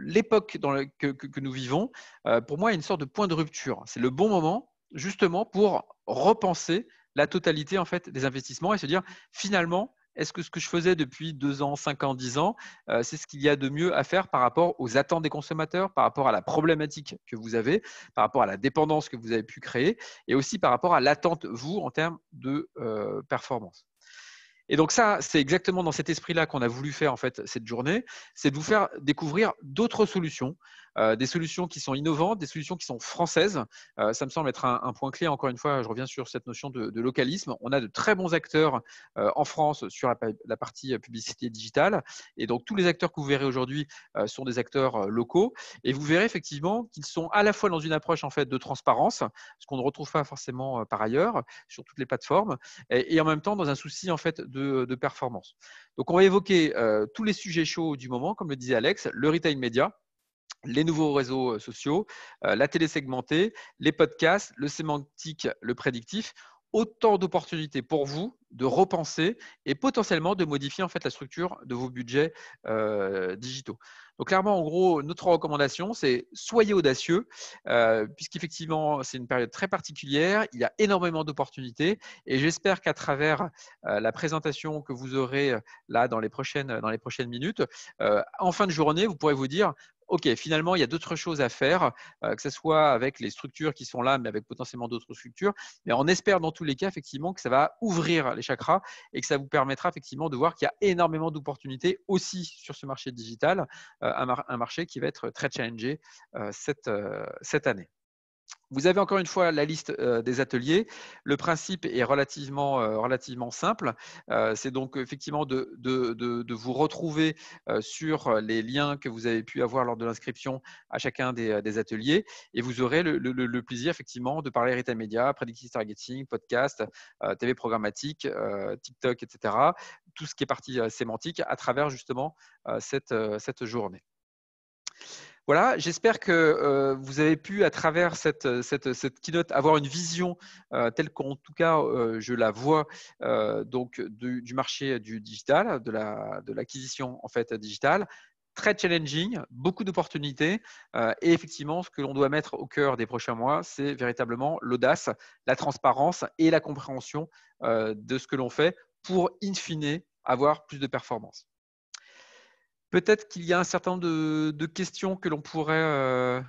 l'époque que, que, nous vivons, euh, pour moi, est une sorte de point de rupture. C'est le bon moment, justement, pour repenser la totalité en fait, des investissements et se dire, finalement, est-ce que ce que je faisais depuis 2 ans, 5 ans, 10 ans, euh, c'est ce qu'il y a de mieux à faire par rapport aux attentes des consommateurs, par rapport à la problématique que vous avez, par rapport à la dépendance que vous avez pu créer, et aussi par rapport à l'attente, vous, en termes de euh, performance. Et donc ça, c'est exactement dans cet esprit-là qu'on a voulu faire en fait cette journée, c'est de vous faire découvrir d'autres solutions, euh, des solutions qui sont innovantes, des solutions qui sont françaises. Euh, ça me semble être un, point clé. Encore une fois, je reviens sur cette notion de, localisme. On a de très bons acteurs euh, en France sur la, partie publicité digitale. Et donc, tous les acteurs que vous verrez aujourd'hui sont des acteurs locaux. Et vous verrez effectivement qu'ils sont à la fois dans une approche en fait, de transparence, ce qu'on ne retrouve pas forcément par ailleurs sur toutes les plateformes, et, en même temps dans un souci en fait, de, de performance. Donc, on va évoquer tous les sujets chauds du moment, comme le disait Alex, le retail média les nouveaux réseaux euh, sociaux, euh, la télé segmentée, les podcasts, le sémantique, le prédictif, autant d'opportunités pour vous de repenser et potentiellement de modifier en fait la structure de vos budgets euh, digitaux. Donc clairement, en gros, notre recommandation, c'est soyez audacieux, puisqu'effectivement, c'est une période très particulière, il y a énormément d'opportunités, et j'espère qu'à travers la présentation que vous aurez là dans dans les prochaines minutes, en fin de journée, vous pourrez vous dire, OK, finalement, il y a d'autres choses à faire, que ce soit avec les structures qui sont là, mais avec potentiellement d'autres structures. Mais on espère dans tous les cas, effectivement, que ça va ouvrir les chakras et que ça vous permettra, effectivement, de voir qu'il y a énormément d'opportunités aussi sur ce marché digital, un, marché qui va être très challengé cette, cette année. Vous avez encore une fois la liste euh, des ateliers. Le principe est relativement, euh, relativement simple. Euh, c'est donc effectivement de, vous retrouver sur les liens que vous avez pu avoir lors de l'inscription à chacun des, ateliers. Et vous aurez le, plaisir effectivement de parler Retail Media, Predictive Targeting, podcast, TV programmatique, TikTok, etc. Tout ce qui est partie sémantique à travers justement cette journée. Voilà, j'espère que euh, vous avez pu, à travers cette, euh, euh, keynote, avoir une vision telle qu'en tout cas je la vois donc du, marché du digital, de l'acquisition en fait digitale, très challenging, beaucoup d'opportunités. et effectivement, ce que l'on doit mettre au cœur des prochains mois, c'est véritablement l'audace, la transparence et la compréhension de ce que l'on fait pour, in fine, avoir plus de performance. Peut-être qu'il y a un certain nombre de, questions que l'on pourrait euh,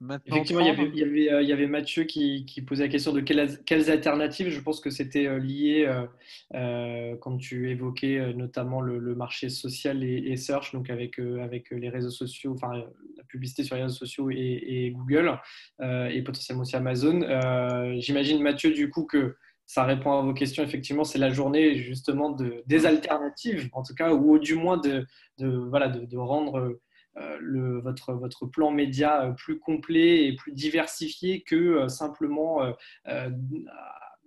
maintenant. Effectivement, il y, avait, euh, Mathieu qui, posait la question de quelles, alternatives. Je pense que c'était euh, lié quand tu évoquais notamment le, marché social et, search, donc avec, les réseaux sociaux, enfin la publicité sur les réseaux sociaux et Google, et potentiellement aussi Amazon. J'imagine, Mathieu, du coup, que ça répond à vos questions. Effectivement, c'est la journée justement de, des alternatives, en tout cas, ou du moins de, de voilà, de, rendre euh, le, votre, votre plan média euh, plus complet et plus diversifié que euh, simplement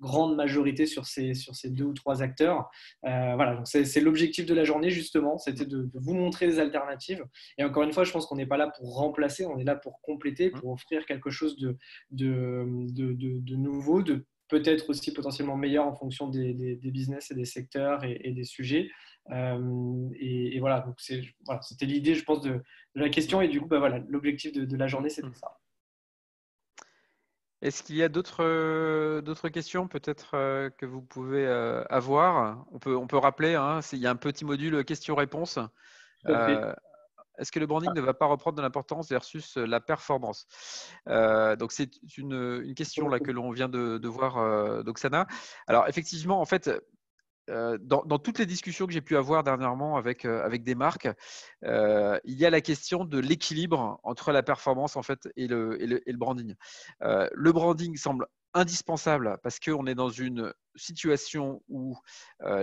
grande majorité sur ces, sur ces deux ou trois acteurs. Euh, voilà, c'est l'objectif de la journée, justement, c'était de, de, vous montrer des alternatives. Et encore une fois, je pense qu'on n'est pas là pour remplacer, on est là pour compléter, mmh. pour offrir quelque chose de, de, de nouveau, de peut-être aussi potentiellement meilleur en fonction des, business et des secteurs et, des sujets. Euh, et, voilà, donc c'était l'idée, je pense, de, la question. Et du coup, bah voilà, l'objectif de, la journée, c'était hmm. ça. Est-ce qu'il y a d'autres euh, questions peut-être euh, que vous pouvez avoir on peut, on peut rappeler, hein, il y a un petit module questions-réponses. Est-ce que le branding ah. ne va pas reprendre de l'importance versus euh, la performance euh, Donc, c'est une, question que l'on vient de, voir euh, d'Oxana. Alors, effectivement, en fait, euh, dans, toutes les discussions que j'ai pu avoir dernièrement avec, avec des marques, il y a la question de l'équilibre entre la performance en fait, et le branding. le branding semble indispensable parce qu'on est dans une situation où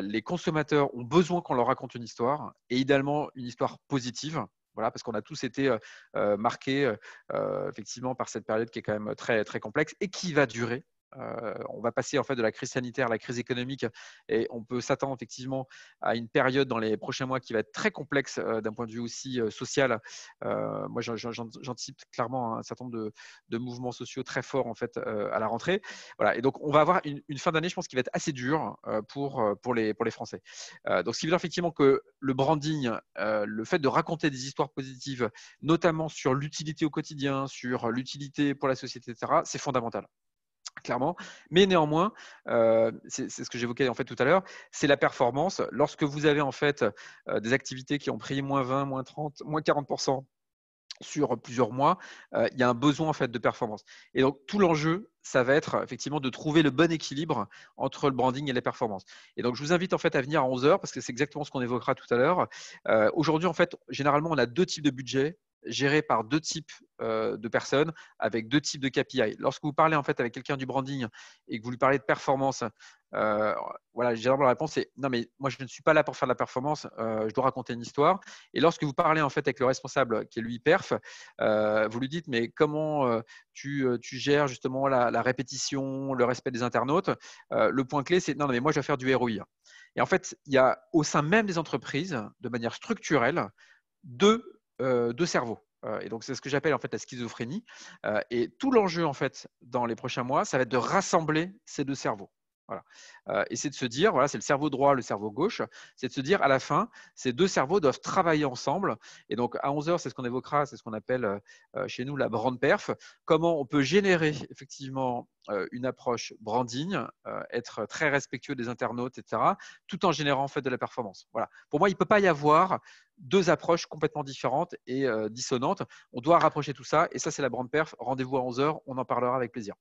les consommateurs ont besoin qu'on leur raconte une histoire et idéalement une histoire positive voilà, parce qu'on a tous été euh, euh, marqués euh, effectivement par cette période qui est quand même très, très complexe et qui va durer euh, on va passer en fait de la crise sanitaire à la crise économique et on peut s'attendre effectivement à une période dans les prochains mois qui va être très complexe euh, d'un point de vue aussi euh, social. moi, j'anticipe clairement un certain nombre de, mouvements sociaux très forts en fait à la rentrée. Voilà. Et donc, on va avoir une, fin d'année, je pense, qui va être assez dure pour, les, Français. donc, ce qui veut dire effectivement que le branding, le fait de raconter des histoires positives, notamment sur l'utilité au quotidien, sur l'utilité pour la société, etc., c'est fondamental clairement. Mais néanmoins, euh, c'est ce que j'évoquais en fait tout à l'heure, c'est la performance. Lorsque vous avez en fait euh, des activités qui ont pris moins 20, moins 30, moins 40 sur plusieurs mois, euh, il y a un besoin en fait de performance. Et donc tout l'enjeu, ça va être effectivement de trouver le bon équilibre entre le branding et la performance. Et donc je vous invite en fait à venir à 11h parce que c'est exactement ce qu'on évoquera tout à l'heure. Aujourd'hui en fait, généralement on a deux types de budgets géré par deux types euh, de personnes avec deux types de KPI. Lorsque vous parlez en fait avec quelqu'un du branding et que vous lui parlez de performance, euh, voilà, généralement la réponse est « non mais moi je ne suis pas là pour faire de la performance, euh, je dois raconter une histoire. Et lorsque vous parlez en fait avec le responsable qui est lui perf, vous lui dites mais comment tu, tu, gères justement la, répétition, le respect des internautes Le point clé c'est non, mais moi je vais faire du ROI. Et en fait il y a au sein même des entreprises de manière structurelle deux euh, deux cerveaux. Euh, et donc, c'est ce que j'appelle en fait la schizophrénie. Euh, et tout l'enjeu, en fait, dans les prochains mois, ça va être de rassembler ces deux cerveaux. Voilà. Euh, et c'est de se dire, voilà, c'est le cerveau droit, le cerveau gauche, c'est de se dire à la fin, ces deux cerveaux doivent travailler ensemble. Et donc à 11h, c'est ce qu'on évoquera, c'est ce qu'on appelle euh, euh, chez nous la brand perf. Comment on peut générer effectivement une approche branding, être très respectueux des internautes, etc., tout en générant en fait de la performance. Voilà. Pour moi, il ne peut pas y avoir deux approches complètement différentes et dissonantes. On doit rapprocher tout ça. Et ça, c'est la brand perf. Rendez-vous à 11h, on en parlera avec plaisir.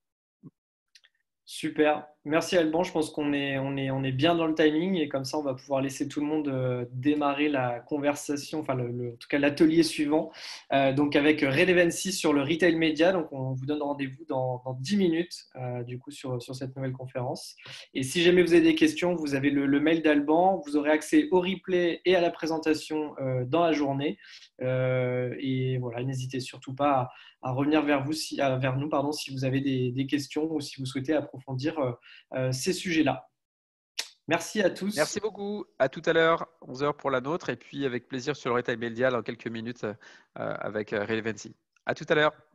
Super. Merci Alban. Je pense qu'on est, on est, bien dans le timing et comme ça, on va pouvoir laisser tout le monde euh, démarrer la conversation, enfin, en tout cas l'atelier suivant. Euh, donc, avec Relevancy sur le retail Media. Donc, on vous donne rendez-vous dans, dans 10 minutes, euh, du coup, sur, cette nouvelle conférence. Et si jamais vous avez des questions, vous avez le, le mail d'Alban. Vous aurez accès au replay et à la présentation dans la journée. et voilà, n'hésitez surtout pas à à revenir vers, vous, si, vers nous pardon, si vous avez des, questions ou si vous souhaitez approfondir euh, euh, ces sujets-là. Merci à tous. Merci beaucoup. À tout à l'heure, 11h pour la nôtre, et puis avec plaisir sur le Retail Médial en quelques minutes euh, avec Relevancy. À tout à l'heure.